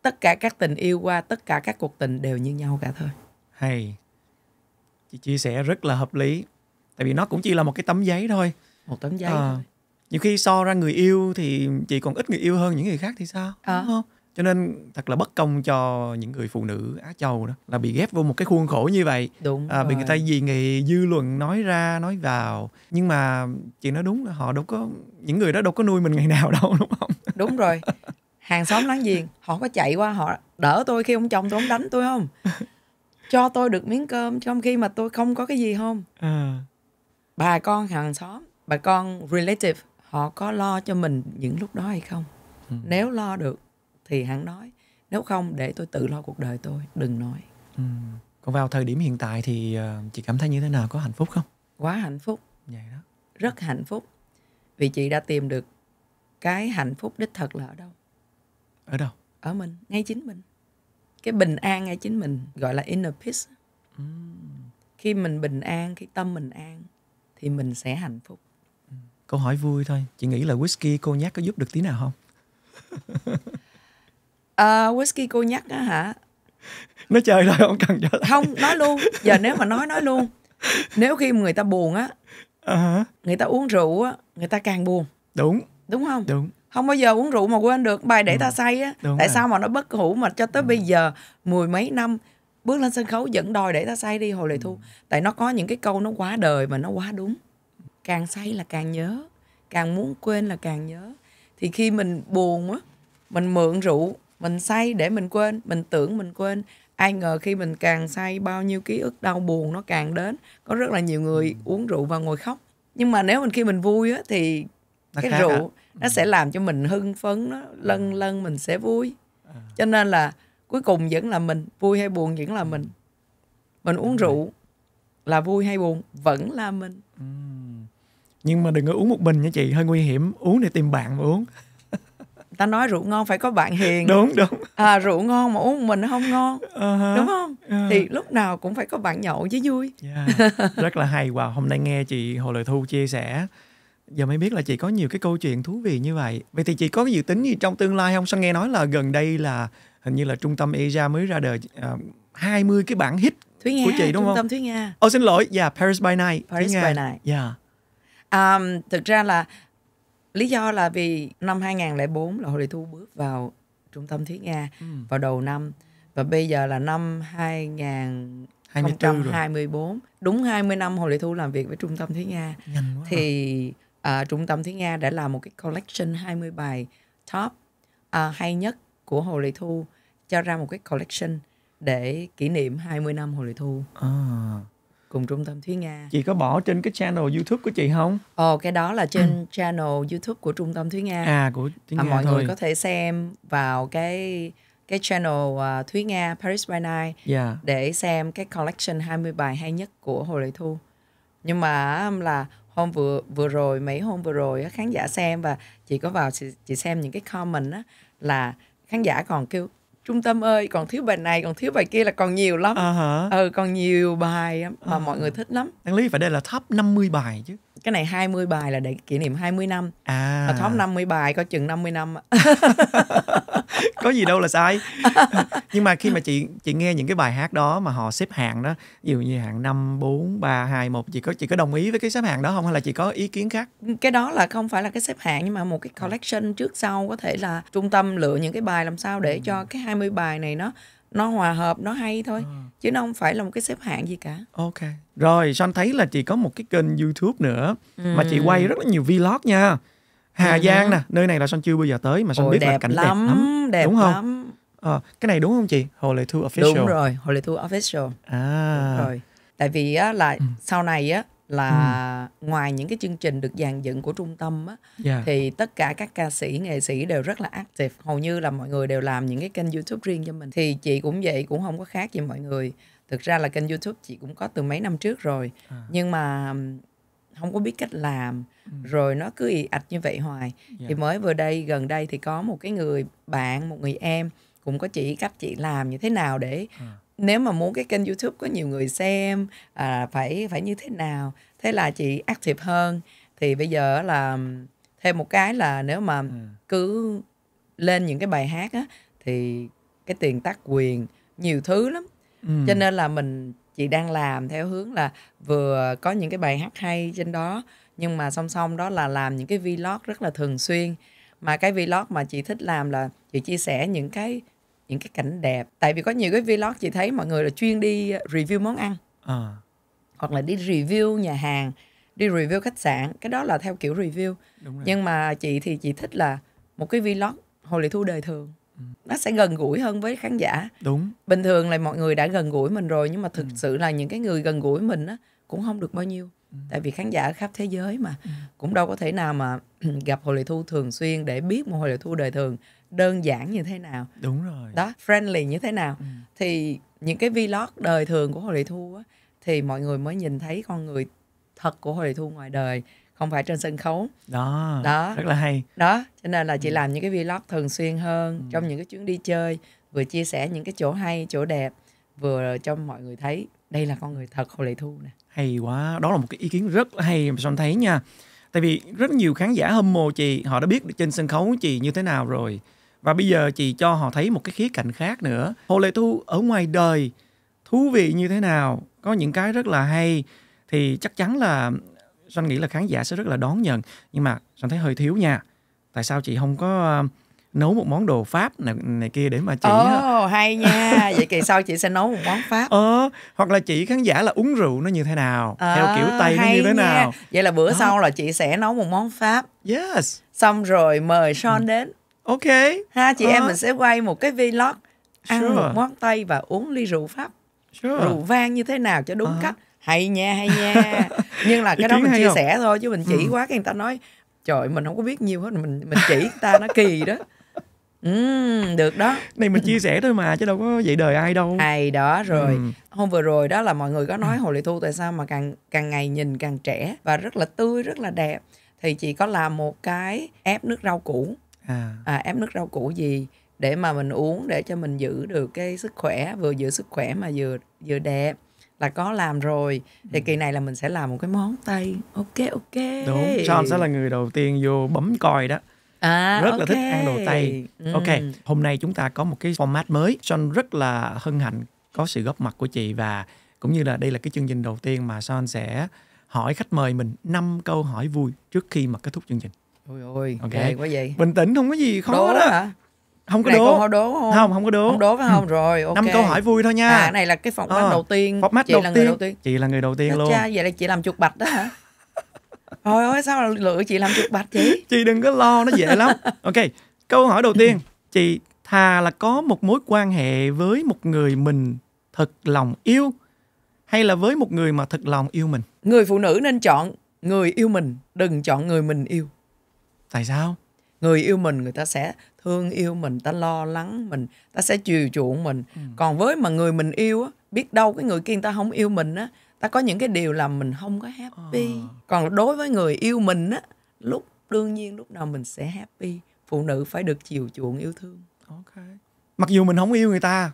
tất cả các tình yêu qua tất cả các cuộc tình đều như nhau cả thôi hay chị chia sẻ rất là hợp lý tại vì nó cũng chỉ là một cái tấm giấy thôi một tấm giấy à, thôi. nhiều khi so ra người yêu thì chị còn ít người yêu hơn những người khác thì sao à. đúng không cho nên thật là bất công cho những người phụ nữ á châu đó là bị ghép vô một cái khuôn khổ như vậy đúng à, bị người ta gì nghị dư luận nói ra nói vào nhưng mà chị nói đúng là họ đâu có những người đó đâu có nuôi mình ngày nào đâu đúng không đúng rồi hàng xóm láng giềng họ có chạy qua họ đỡ tôi khi ông chồng tôi ông đánh tôi không cho tôi được miếng cơm trong khi mà tôi không có cái gì không à. bà con hàng xóm bà con relative họ có lo cho mình những lúc đó hay không ừ. nếu lo được thì hắn nói nếu không để tôi tự lo cuộc đời tôi đừng nói ừ. còn vào thời điểm hiện tại thì ờ, chị cảm thấy như thế nào có hạnh phúc không quá hạnh phúc vậy đó rất hạnh phúc vì chị đã tìm được cái hạnh phúc đích thật là ở đâu ở đâu ở mình ngay chính mình cái bình an ngay chính mình gọi là inner peace ừ. khi mình bình an khi tâm mình an thì mình sẽ hạnh phúc ừ. câu hỏi vui thôi chị nghĩ là whisky cô nhắc có giúp được tí nào không uh, whisky cô nhắc á hả nó chơi thôi không cần cho không nói luôn giờ nếu mà nói nói luôn nếu khi mà người ta buồn á uh-huh. người ta uống rượu á người ta càng buồn đúng đúng không đúng không bao giờ uống rượu mà quên được bài để đúng. ta ừ. say á đúng tại rồi. sao mà nó bất hủ mà cho tới đúng. Ừ. bây giờ mười mấy năm bước lên sân khấu vẫn đòi để ta say đi hồ lệ thu ừ. tại nó có những cái câu nó quá đời mà nó quá đúng càng say là càng nhớ càng muốn quên là càng nhớ thì khi mình buồn á mình mượn rượu mình say để mình quên mình tưởng mình quên ai ngờ khi mình càng say bao nhiêu ký ức đau buồn nó càng đến có rất là nhiều người ừ. uống rượu và ngồi khóc nhưng mà nếu mình khi mình vui á thì nó cái rượu à. nó ừ. sẽ làm cho mình hưng phấn nó lân ừ. lân mình sẽ vui à. cho nên là cuối cùng vẫn là mình vui hay buồn vẫn là mình mình uống rượu là vui hay buồn vẫn là mình nhưng mà đừng có uống một mình nha chị hơi nguy hiểm uống để tìm bạn mà uống ta nói rượu ngon phải có bạn hiền đúng đúng à rượu ngon mà uống mình không ngon uh-huh. đúng không uh-huh. thì lúc nào cũng phải có bạn nhậu với vui yeah. rất là hay và wow. hôm nay nghe chị hồ lời thu chia sẻ giờ mới biết là chị có nhiều cái câu chuyện thú vị như vậy vậy thì chị có dự tính gì trong tương lai không sao nghe nói là gần đây là hình như là trung tâm EJA mới ra đời uh, ờ, 20 cái bản hit Thúy Nga, của chị đúng trung không? Trung tâm Thúy Nga. Ô oh, xin lỗi, yeah, Paris by Night. Paris by Night. Yeah. Um, thực ra là lý do là vì năm 2004 là Hồ Thị Thu bước vào trung tâm Thúy Nga ừ. vào đầu năm và bây giờ là năm 2024 đúng 20 năm Hồ Lệ Thu làm việc với trung tâm Thúy Nga thì à. à, trung tâm Thúy Nga đã làm một cái collection 20 bài top à, hay nhất của Hồ Lệ Thu cho ra một cái collection để kỷ niệm 20 năm Hồ Lệ Thu. À cùng trung tâm Thúy Nga. Chị có bỏ trên cái channel YouTube của chị không? Ồ ờ, cái đó là trên channel YouTube của trung tâm Thúy Nga. À của Thúy Nga à, mọi thôi. người có thể xem vào cái cái channel uh, Thúy Nga Paris by Night yeah. Dạ. để xem cái collection 20 bài hay nhất của Hồ Lệ Thu. Nhưng mà um, là hôm vừa vừa rồi mấy hôm vừa rồi khán giả xem và chị có vào chị, chị xem những cái comment á là khán giả còn kêu trung tâm ơi còn thiếu bài này còn thiếu bài kia là còn nhiều lắm uh-huh. ừ còn nhiều bài mà uh-huh. mọi người thích lắm đáng lý phải đây là top 50 bài chứ cái này 20 bài là để kỷ niệm 20 năm à mà top 50 bài có chừng 50 năm có gì đâu là sai nhưng mà khi mà chị chị nghe những cái bài hát đó mà họ xếp hạng đó ví dụ như hạng 5 4 3 2 1 chị có chị có đồng ý với cái xếp hạng đó không hay là chị có ý kiến khác cái đó là không phải là cái xếp hạng nhưng mà một cái collection trước sau có thể là trung tâm lựa những cái bài làm sao để cho ừ. cái 20 bài này nó nó hòa hợp nó hay thôi à. chứ nó không phải là một cái xếp hạng gì cả ok rồi son thấy là chị có một cái kênh youtube nữa ừ. mà chị quay ừ. rất là nhiều vlog nha hà ừ. giang nè nơi này là son chưa bao giờ tới mà son Ôi, biết là cảnh lắm, đẹp lắm đẹp đúng không lắm. À, cái này đúng không chị hồ lệ thu official đúng rồi hồ lệ thu official à đúng rồi tại vì á là ừ. sau này á là ừ. ngoài những cái chương trình được dàn dựng của trung tâm á, yeah. Dạ. thì tất cả các ca sĩ nghệ sĩ đều rất là active hầu như là mọi người đều làm những cái kênh youtube riêng cho mình thì chị cũng vậy cũng không có khác gì mọi người thực ra là kênh youtube chị cũng có từ mấy năm trước rồi à. nhưng mà không có biết cách làm ừ. rồi nó cứ ị ạch như vậy hoài yeah. thì dạ. mới vừa đây gần đây thì có một cái người bạn một người em cũng có chỉ cách chị làm như thế nào để à nếu mà muốn cái kênh youtube có nhiều người xem à, phải phải như thế nào thế là chị active hơn thì bây giờ là thêm một cái là nếu mà ừ. cứ lên những cái bài hát á thì cái tiền tác quyền nhiều thứ lắm ừ. cho nên là mình chị đang làm theo hướng là vừa có những cái bài hát hay trên đó nhưng mà song song đó là làm những cái vlog rất là thường xuyên mà cái vlog mà chị thích làm là chị chia sẻ những cái những cái cảnh đẹp tại vì có nhiều cái vlog chị thấy mọi người là chuyên đi review món ăn à. hoặc là đi review nhà hàng đi review khách sạn cái đó là theo kiểu review nhưng mà chị thì chị thích là một cái vlog hồi lệ thu đời thường ừ. nó sẽ gần gũi hơn với khán giả đúng bình thường là mọi người đã gần gũi mình rồi nhưng mà thực ừ. sự là những cái người gần gũi mình á cũng không được bao nhiêu ừ. tại vì khán giả khắp thế giới mà ừ. cũng đâu có thể nào mà gặp hồi lệ thu thường xuyên để biết một hồi lệ thu đời thường đơn giản như thế nào đúng rồi đó friendly như thế nào ừ. thì những cái vlog đời thường của hồ lệ thu á, thì mọi người mới nhìn thấy con người thật của hồ lệ thu ngoài đời không phải trên sân khấu đó đó rất là hay đó cho nên là chị ừ. làm những cái vlog thường xuyên hơn ừ. trong những cái chuyến đi chơi vừa chia sẻ những cái chỗ hay chỗ đẹp vừa cho mọi người thấy đây là con người thật hồ lệ thu nè hay quá đó là một cái ý kiến rất hay mà son thấy nha tại vì rất nhiều khán giả hâm mộ chị họ đã biết được trên sân khấu chị như thế nào rồi và bây giờ chị cho họ thấy một cái khía cạnh khác nữa hồ lệ thu ở ngoài đời thú vị như thế nào có những cái rất là hay thì chắc chắn là Sơn nghĩ là khán giả sẽ rất là đón nhận nhưng mà Sơn thấy hơi thiếu nha tại sao chị không có ờ, nấu một món đồ pháp này, này kia để mà chị Ồ, oh, hay nha vậy kỳ sau chị sẽ nấu một món pháp ờ, hoặc là chị khán giả là uống rượu nó như thế nào à, theo kiểu tây nó như thế nha. nào vậy là bữa Đó. sau là chị sẽ nấu một món pháp yes xong rồi mời son ừ. đến ok ha chị uh. em ờ. mình sẽ quay một cái vlog ăn sure. một món tây và uống ly rượu pháp sure. rượu vang như thế nào cho đúng uh. cách hay nha hay nha nhưng là cái đó mình chia không? sẻ thôi chứ mình chỉ ừ. quá cái người ta nói trời mình không có biết nhiều hết mình mình chỉ người ta nó kỳ đó Ừ, được đó Này mình chia sẻ thôi mà chứ đâu có vậy đời ai đâu Hay đó rồi ừ. Hôm vừa rồi đó là mọi người có nói Hồ Lệ Thu tại sao mà càng càng ngày nhìn càng trẻ Và rất là tươi, rất là đẹp Thì chị có làm một cái ép nước rau củ à. À, ép nước rau củ gì để mà mình uống để cho mình giữ được cái sức khỏe vừa giữ sức khỏe mà vừa vừa đẹp là có làm rồi thì ừ. kỳ này là mình sẽ làm một cái món tây ok ok đúng John sẽ là người đầu tiên vô bấm coi đó À, rất okay. là thích ăn đồ tây ừ. ok hôm nay chúng ta có một cái format mới John rất là hân hạnh có sự góp mặt của chị và cũng như là đây là cái chương trình đầu tiên mà son sẽ hỏi khách mời mình 5 câu hỏi vui trước khi mà kết thúc chương trình Ôi ôi, ok ghê quá vậy. Bình tĩnh không có gì khó đố đó. Hả? Không có đố. Không đố không? Không, không có đố. Không đố phải không? Ừ. Rồi, ok. Năm câu hỏi vui thôi nha. À, này là cái phòng mắt ờ, đầu tiên. Phòng mắt chị đầu, là tiên. Người đầu tiên. Chị là người đầu tiên Được dạ luôn. Cha, vậy là chị làm chuột bạch đó hả? Thôi ơi sao lựa chị làm chuột bạch chị? chị đừng có lo, nó dễ lắm. Ok, câu hỏi đầu tiên. Chị thà là có một mối quan hệ với một người mình thật lòng yêu hay là với một người mà thật lòng yêu mình người phụ nữ nên chọn người yêu mình đừng chọn người mình yêu tại sao người yêu mình người ta sẽ thương yêu mình ta lo lắng mình ta sẽ chiều chuộng mình ừ. còn với mà người mình yêu á biết đâu cái người kia người ta không yêu mình á ta có những cái điều làm mình không có happy à. còn đối với người yêu mình á lúc đương nhiên lúc nào mình sẽ happy phụ nữ phải được chiều chuộng yêu thương ok mặc dù mình không yêu người ta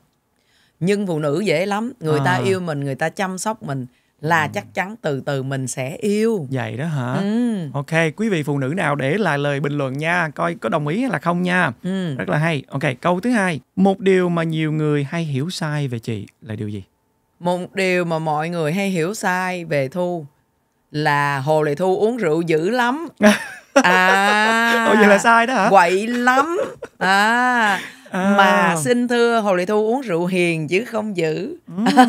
nhưng phụ nữ dễ lắm người à. ta ờ. yêu mình người ta chăm sóc mình là chắc chắn từ từ mình sẽ yêu vậy đó hả ừ. ok quý vị phụ nữ nào để lại lời bình luận nha coi có đồng ý hay là không nha ừ. rất là hay ok câu thứ hai một điều mà nhiều người hay hiểu sai về chị là điều gì một điều mà mọi người hay hiểu sai về thu là hồ lệ thu uống rượu dữ lắm à vậy là sai đó hả? Quậy lắm. À à. mà xin thưa hồ lệ thu uống rượu hiền chứ không giữ mm. Ừ.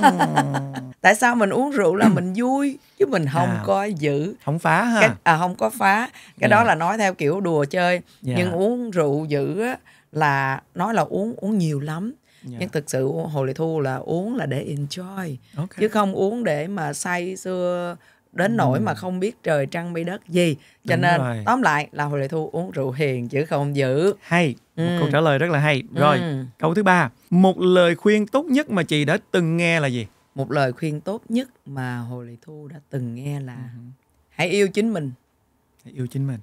tại sao mình uống rượu là mình vui chứ mình không à. có dữ không phá ha cái, à không có phá cái yeah. đó dạ. là nói theo kiểu đùa chơi yeah. Dạ. nhưng uống rượu giữ á, là nói là uống uống nhiều lắm Yeah. Dạ. nhưng thực sự hồ lệ thu là uống là để enjoy okay. chứ không uống để mà say xưa đến nỗi ừ. mà không biết trời trăng mây đất gì cho Đúng nên rồi. tóm lại là hồi lệ thu uống rượu hiền chứ không giữ hay ừ. một câu trả lời rất là hay rồi ừ. câu thứ ba một lời khuyên tốt nhất mà chị đã từng nghe là gì một lời khuyên tốt nhất mà hồi lệ thu đã từng nghe là ừ. hãy yêu chính mình hãy yêu chính mình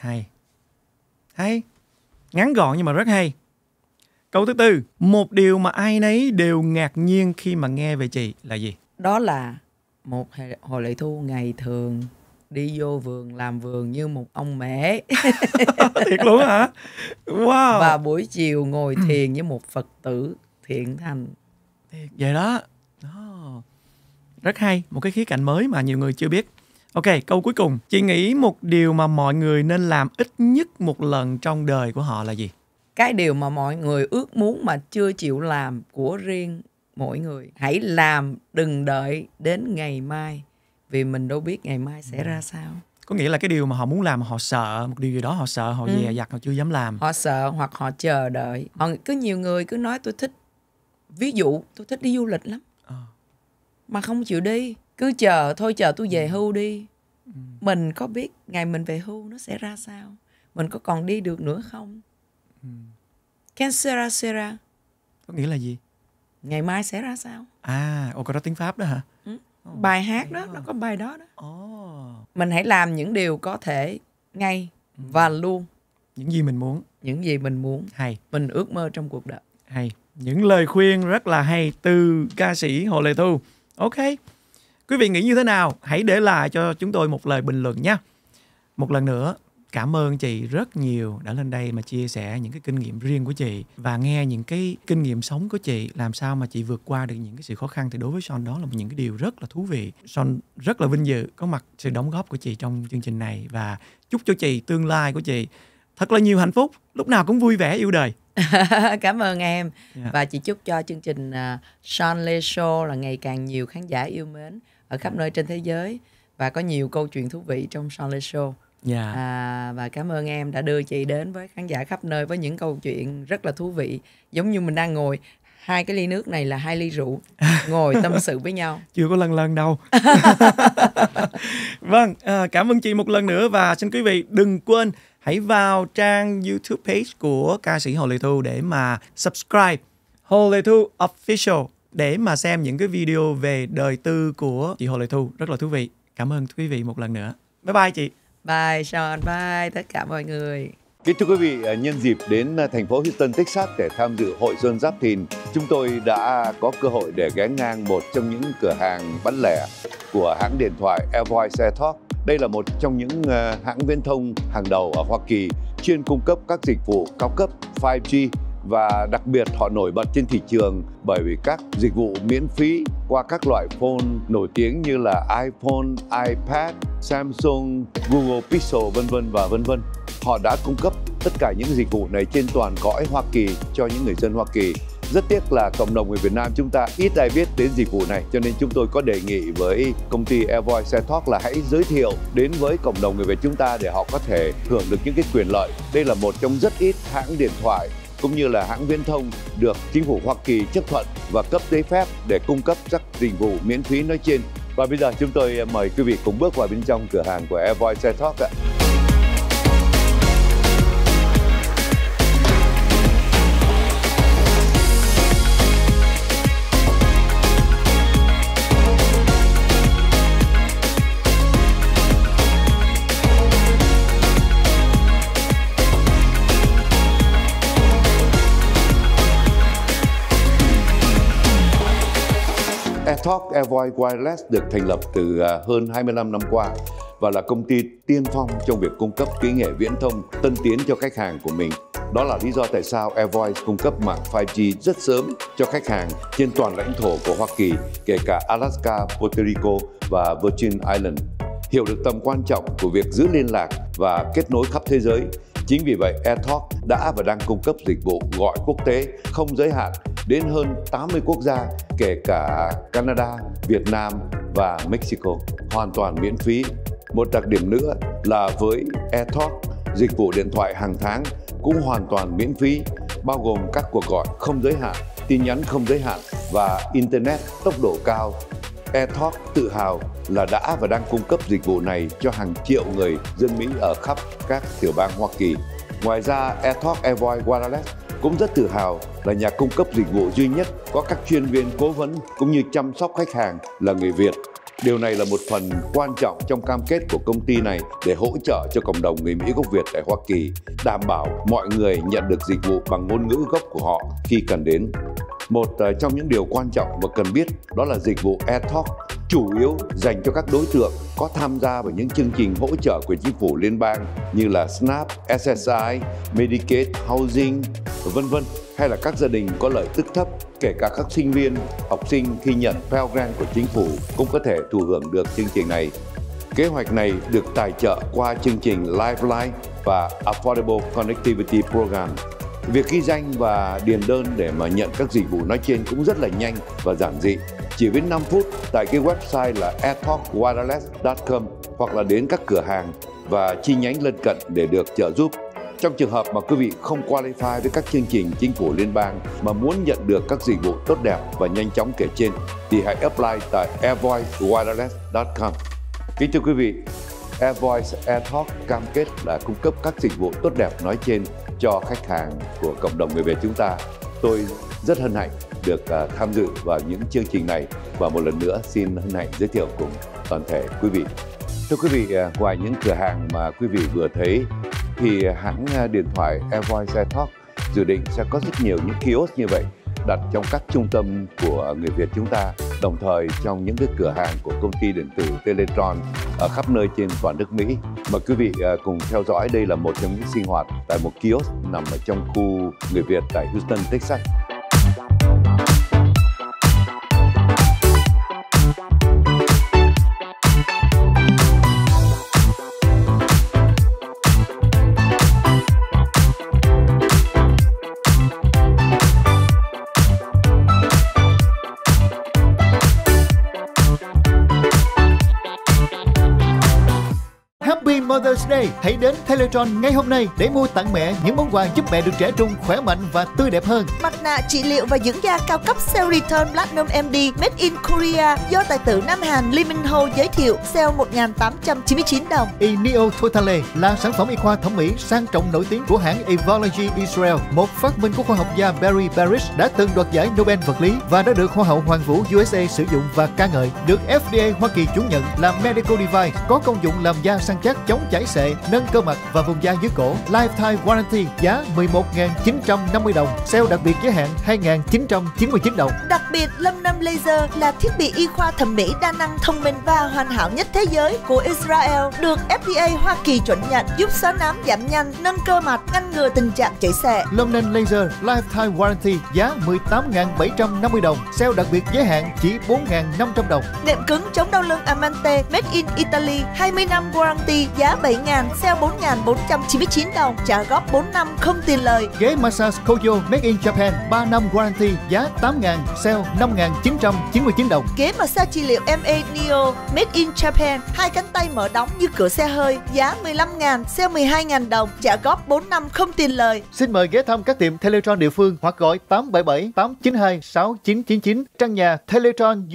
hay hay ngắn gọn nhưng mà rất hay câu thứ tư một điều mà ai nấy đều ngạc nhiên khi mà nghe về chị là gì đó là một hồ lệ thu ngày thường đi vô vườn làm vườn như một ông mẹ thiệt luôn hả wow và buổi chiều ngồi ừ. thiền với một phật tử thiện thành thiệt vậy đó oh. rất hay một cái khía cạnh mới mà nhiều người chưa biết ok câu cuối cùng chị nghĩ một điều mà mọi người nên làm ít nhất một lần trong đời của họ là gì cái điều mà mọi người ước muốn mà chưa chịu làm của riêng mỗi người hãy làm đừng đợi đến ngày mai vì mình đâu biết ngày mai sẽ ừ. ra sao có nghĩa là cái điều mà họ muốn làm họ sợ một điều gì đó họ sợ họ ừ. dè dặt họ chưa dám làm họ sợ hoặc họ chờ đợi họ cứ nhiều người cứ nói tôi thích ví dụ tôi thích đi du lịch lắm à. mà không chịu đi cứ chờ thôi chờ tôi về ừ. hưu đi ừ. mình có biết ngày mình về hưu nó sẽ ra sao mình có còn đi được nữa không ừ. cancera sera có nghĩa là gì ngày mai sẽ ra sao à ồ có đó tiếng pháp đó hả ừ. bài hát đó nó có bài đó đó oh. mình hãy làm những điều có thể ngay ừ. và luôn những gì mình muốn những gì mình muốn hay mình ước mơ trong cuộc đời hay những lời khuyên rất là hay từ ca sĩ hồ lê thu ok quý vị nghĩ như thế nào hãy để lại cho chúng tôi một lời bình luận nha một lần nữa cảm ơn chị rất nhiều đã lên đây mà chia sẻ những cái kinh nghiệm riêng của chị và nghe những cái kinh nghiệm sống của chị làm sao mà chị vượt qua được những cái sự khó khăn thì đối với Son đó là những cái điều rất là thú vị. Son rất là vinh dự có mặt sự đóng góp của chị trong chương trình này và chúc cho chị tương lai của chị thật là nhiều hạnh phúc, lúc nào cũng vui vẻ yêu đời. cảm ơn em yeah. Dạ. và chị chúc cho chương trình à, Son Lê Show là ngày càng nhiều khán giả yêu mến ở khắp nơi trên thế giới và có nhiều câu chuyện thú vị trong Son Lê Show. Yeah. Dạ. À, và cảm ơn em đã đưa chị đến với khán giả khắp nơi với những câu chuyện rất là thú vị giống như mình đang ngồi hai cái ly nước này là hai ly rượu ngồi tâm sự với nhau chưa có lần lần đâu vâng à, cảm ơn chị một lần nữa và xin quý vị đừng quên hãy vào trang youtube page của ca sĩ hồ lệ thu để mà subscribe hồ lệ thu official để mà xem những cái video về đời tư của chị hồ lệ thu rất là thú vị cảm ơn quý vị một lần nữa bye bye chị Bye Sean, bye tất cả mọi người. Kính thưa quý vị, à, nhân dịp đến à, thành phố Houston, Texas để tham dự hội Xuân Giáp Thìn, chúng tôi đã có cơ hội để ghé ngang một trong những cửa hàng bán lẻ của hãng điện thoại Airvoice Airtalk. Đây là một trong những à, hãng viễn thông hàng đầu ở Hoa Kỳ chuyên cung cấp các dịch vụ cao cấp 5G và đặc biệt họ nổi bật trên thị trường bởi vì các dịch vụ miễn phí qua các loại phone nổi tiếng như là iPhone, iPad, Samsung, Google Pixel vân vân và vân vân. Họ đã cung cấp tất cả những dịch vụ này trên toàn cõi Hoa Kỳ cho những người dân Hoa Kỳ. Rất tiếc là cộng đồng người Việt Nam chúng ta ít ai biết đến dịch vụ này cho nên chúng tôi có đề nghị với công ty Airvoice Setalk là hãy giới thiệu đến với cộng đồng người Việt chúng ta để họ có thể hưởng được những cái quyền lợi. Đây là một trong rất ít hãng điện thoại cũng như là hãng viễn thông được chính phủ Hoa Kỳ chấp thuận và cấp giấy phép để cung cấp các dịch vụ miễn phí nói trên. Và bây giờ chúng tôi ờ, mời quý vị cùng bước vào bên trong cửa hàng của Airvoice Talk ạ. Talk Airvoice Wireless được thành lập từ à, hơn 25 năm qua và là công ty tiên phong trong việc cung cấp kỹ nghệ viễn thông tân tiến cho khách hàng của mình. Đó là lý do tại sao Airvoice cung cấp mạng 5G rất sớm cho khách hàng trên toàn lãnh thổ của Hoa Kỳ, kể cả Alaska, Puerto Rico và Virgin Island. Hiểu được tầm quan trọng của việc giữ liên lạc và kết nối khắp thế giới, Chính vì vậy, AirTalk đã và đang cung cấp dịch vụ gọi quốc tế không giới hạn đến hơn 80 quốc gia, kể cả Canada, Việt Nam và Mexico, hoàn toàn miễn phí. Một đặc điểm nữa là với AirTalk, dịch vụ điện thoại hàng tháng cũng hoàn toàn miễn phí, bao gồm các cuộc gọi không giới hạn, tin nhắn không giới hạn và Internet tốc độ cao Etalk tự hào là đã và đang cung cấp dịch vụ này cho hàng triệu người dân Mỹ ở khắp các tiểu bang Hoa Kỳ. Ngoài ra, Etalk Evoy Wireless cũng rất tự hào là nhà cung cấp dịch vụ duy nhất có các chuyên viên cố vấn cũng như chăm sóc khách hàng là người Việt Điều này là một phần quan trọng trong cam kết của công ty này để hỗ trợ cho cộng đồng người Mỹ gốc Việt tại Hoa Kỳ, đảm bảo mọi người nhận được dịch vụ bằng ngôn ngữ gốc của họ khi cần đến. Một ờ, trong những điều quan trọng và cần biết đó là dịch vụ AirTalk chủ yếu dành cho các đối tượng có tham gia vào những chương trình hỗ trợ của chính phủ liên bang như là SNAP, SSI, Medicaid, Housing, vân vân hay là các gia đình có lợi tức thấp, kể cả các sinh viên, học sinh khi nhận Pell Grant của chính phủ cũng có thể thụ hưởng được chương trình này. Kế hoạch này được tài trợ qua chương trình Lifeline và Affordable Connectivity Program Việc ghi danh và điền đơn để mà nhận các dịch vụ nói trên cũng rất là nhanh và giản dị. Chỉ với 5 phút tại cái website là airtalkwireless.com hoặc là đến các cửa hàng và chi nhánh lân cận để được trợ giúp. Trong trường hợp mà quý vị không qualify với các chương trình chính phủ liên bang mà muốn nhận được các dịch vụ tốt đẹp và nhanh chóng kể trên thì hãy apply tại airvoicewireless.com. Kính thưa quý vị, Airvoice Airtalk cam kết là cung cấp các dịch vụ tốt đẹp nói trên cho khách hàng của cộng đồng người Việt chúng ta. Tôi rất hân hạnh được à, tham dự vào những chương trình này và một lần nữa xin hân hạnh giới thiệu cùng toàn thể quý vị. Thưa quý vị, à, ngoài những cửa hàng mà quý vị vừa thấy thì hãng à, điện thoại Airvoice Talk dự định sẽ có rất nhiều những kiosk như vậy đặt trong các trung tâm của người Việt chúng ta, đồng thời trong những cái cửa hàng của công ty điện tử Teletron ở khắp nơi trên toàn nước Mỹ. Mà quý vị à, cùng theo dõi đây là một trong những sinh hoạt tại một kiosk nằm ở trong khu người Việt tại Houston, Texas. đây, hãy đến Teletron ngay hôm nay để mua tặng mẹ những món quà giúp mẹ được trẻ trung, khỏe mạnh và tươi đẹp hơn. Mặt nạ trị liệu và dưỡng da cao cấp Cell Return Platinum MD Made in Korea do tài tử Nam Hàn Lee Min Ho giới thiệu sale 1.899 đồng. Ineo Totale là sản phẩm y khoa thẩm mỹ sang trọng nổi tiếng của hãng Evology Israel, một phát minh của khoa học gia Barry Barish đã từng đoạt giải Nobel vật lý và đã được Hoa hậu Hoàng vũ USA sử dụng và ca ngợi, được FDA Hoa Kỳ chứng nhận là medical device có công dụng làm da săn chắc chống chảy xệ tệ, nâng cơ mặt và vùng da dưới cổ. Lifetime Warranty giá 11.950 đồng, sale đặc biệt giới hạn 2.999 đồng. Đặc biệt Lâm Nam Laser là thiết bị y khoa thẩm mỹ đa năng thông minh và hoàn hảo nhất thế giới của Israel, được FDA Hoa Kỳ chuẩn nhận, giúp xóa nám giảm nhanh, nâng cơ mặt, ngăn ngừa tình trạng chảy xệ. Lâm Nam Laser Lifetime Warranty giá 18.750 đồng, sale đặc biệt giới hạn chỉ 4.500 đồng. Nệm cứng chống đau lưng Amante Made in Italy 20 năm warranty giá 7 10.000 xe 4.499 đồng trả góp 4 năm không tiền lời. Ghế massage Koyo Made in Japan 3 năm warranty giá 8.000 sale 5.999 đồng. Ghế massage trị liệu MA Neo Made in Japan hai cánh tay mở đóng như cửa xe hơi giá 15.000 sale 12.000 đồng trả góp 4 năm không tiền lời. Xin mời ghé thăm các tiệm Teletron địa phương hoặc gọi 877 892 6999 trang nhà teletron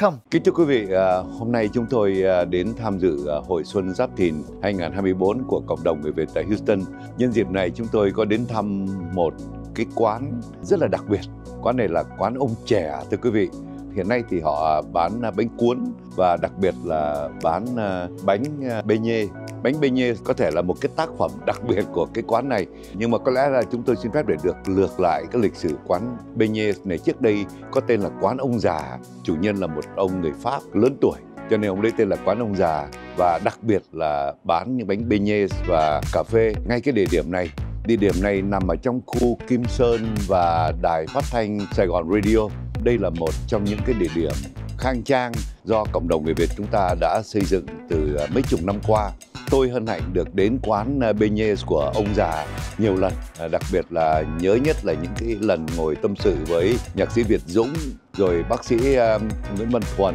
com Kính thưa quý vị, à, hôm nay chúng tôi à, đến tham dự à, hội xuân Giáp Thìn 2024 của cộng đồng người Việt tại Houston. Nhân dịp này chúng tôi có đến thăm một cái quán rất là đặc biệt. Quán này là quán ông trẻ thưa quý vị. Hiện nay thì họ bán bánh cuốn và đặc biệt là bán à, bánh à, bê nhê. Bánh bê nhê có thể là một cái tác phẩm đặc biệt của cái quán này. Nhưng mà có lẽ là chúng tôi xin phép để được lược lại cái lịch sử quán bê nhê này trước đây có tên là quán ông già. Chủ nhân là một ông người Pháp lớn tuổi cho nên ông lấy tên là quán ông già và đặc biệt là bán những bánh beignet và cà phê ngay cái địa điểm này địa điểm này nằm ở trong khu Kim Sơn và đài phát thanh Sài Gòn Radio đây là một trong những cái địa điểm khang trang do cộng đồng người Việt chúng ta đã xây dựng từ à, mấy chục năm qua tôi hân hạnh được đến quán à, beignets của ông già nhiều lần à, đặc biệt là nhớ nhất là những cái lần ngồi tâm sự với nhạc sĩ Việt Dũng rồi bác sĩ à, Nguyễn Văn Thuần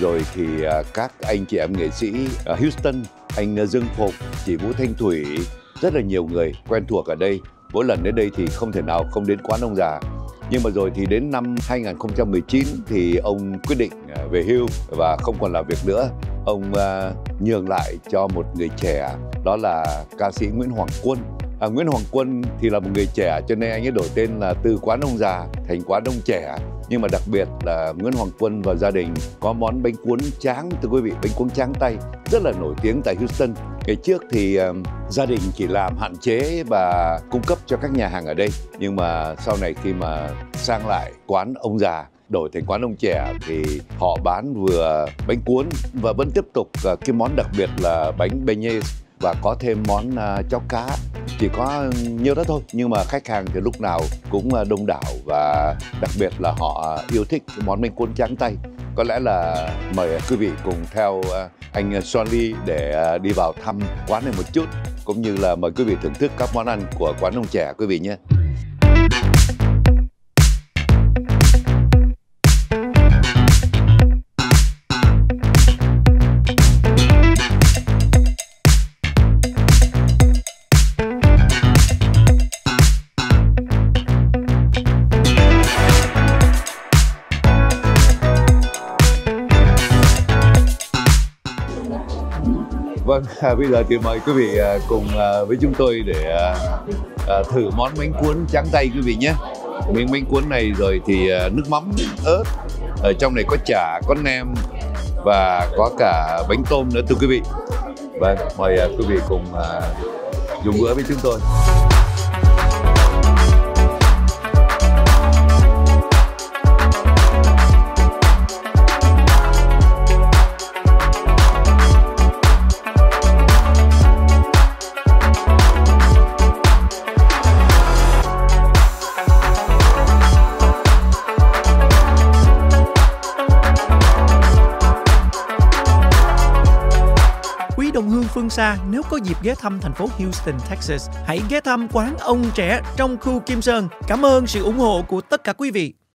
rồi thì các anh chị em nghệ sĩ Houston anh Dương Phục chị Vũ Thanh Thủy rất là nhiều người quen thuộc ở đây mỗi lần đến đây thì không thể nào không đến quán ông già nhưng mà rồi thì đến năm 2019 thì ông quyết định à, về hưu và không còn làm việc nữa. Ông uh, nhường lại cho một người trẻ đó là ca sĩ Nguyễn Hoàng Quân. À, Nguyễn Hoàng Quân thì là một người trẻ cho nên anh ấy đổi tên là từ quán ông già thành quán ông trẻ nhưng mà đặc biệt là Nguyễn Hoàng Quân và gia đình có món bánh cuốn tráng thưa quý vị bánh cuốn tráng tay rất là nổi tiếng tại Houston ngày trước thì um, gia đình chỉ làm hạn chế và cung cấp cho các nhà hàng ở đây nhưng mà sau này khi mà sang lại quán ông già đổi thành quán ông trẻ thì họ bán vừa bánh cuốn và vẫn tiếp tục uh, cái món đặc biệt là bánh beignets và có thêm món à, cháo cá chỉ có nhiêu đó thôi nhưng mà khách hàng thì lúc nào cũng à, đông đảo và đặc biệt là họ yêu thích món bánh cuốn tráng tay có lẽ là mời quý vị cùng theo à, anh Sonly để đi vào thăm quán này một chút cũng như là mời quý vị thưởng thức các món ăn của quán ông trẻ quý vị nhé Vâng, à, bây giờ thì mời quý vị à, cùng à, với chúng tôi để à, à, thử món bánh cuốn trắng tay quý vị nhé. Miếng bánh cuốn này rồi thì à, nước mắm, ớt, ở trong này có chả, có nem và có cả bánh tôm nữa thưa quý vị. Vâng, mời à, quý vị cùng à, dùng bữa với chúng tôi. phương xa nếu có dịp ghé thăm thành phố Houston, Texas, hãy ghé thăm quán ông trẻ trong khu Kim Sơn. Cảm ơn sự ủng hộ của tất cả quý vị.